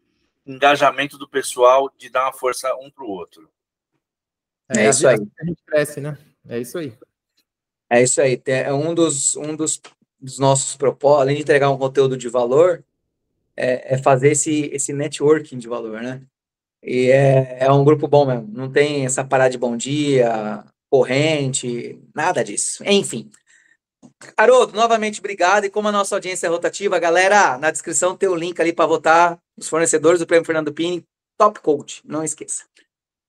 engajamento do pessoal de dar uma força um para o outro. É, é isso aí. A gente cresce, né? É isso aí. É isso aí. É um dos, um dos dos nossos propósitos, além de entregar um conteúdo de valor, é, é, fazer esse, esse networking de valor, né? E é, é um grupo bom mesmo. Não tem essa parada de bom dia, corrente, nada disso. Enfim. Haroldo, novamente obrigado. E como a nossa audiência é rotativa, galera, na descrição tem o link ali para votar os fornecedores do Prêmio Fernando Pini, top coach, não esqueça.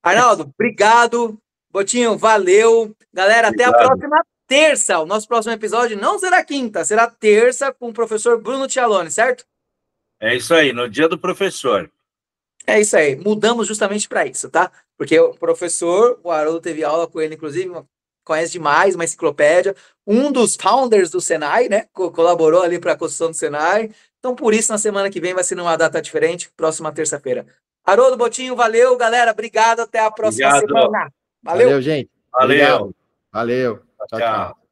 Arnaldo, obrigado. Botinho, valeu. Galera, obrigado. até a próxima terça. O nosso próximo episódio não será quinta, será terça com o professor Bruno Tialone, certo? É isso aí, no dia do professor. É isso aí, mudamos justamente para isso, tá? Porque o professor, o Haroldo teve aula com ele, inclusive, conhece demais, uma enciclopédia, um dos founders do Senai, né? Colaborou ali para a construção do Senai. Então, por isso, na semana que vem vai ser numa data diferente, próxima terça-feira. Haroldo Botinho, valeu, galera. Obrigado. Até a próxima obrigado. semana. Valeu. valeu gente. Valeu. Obrigado. Valeu tchau. tchau.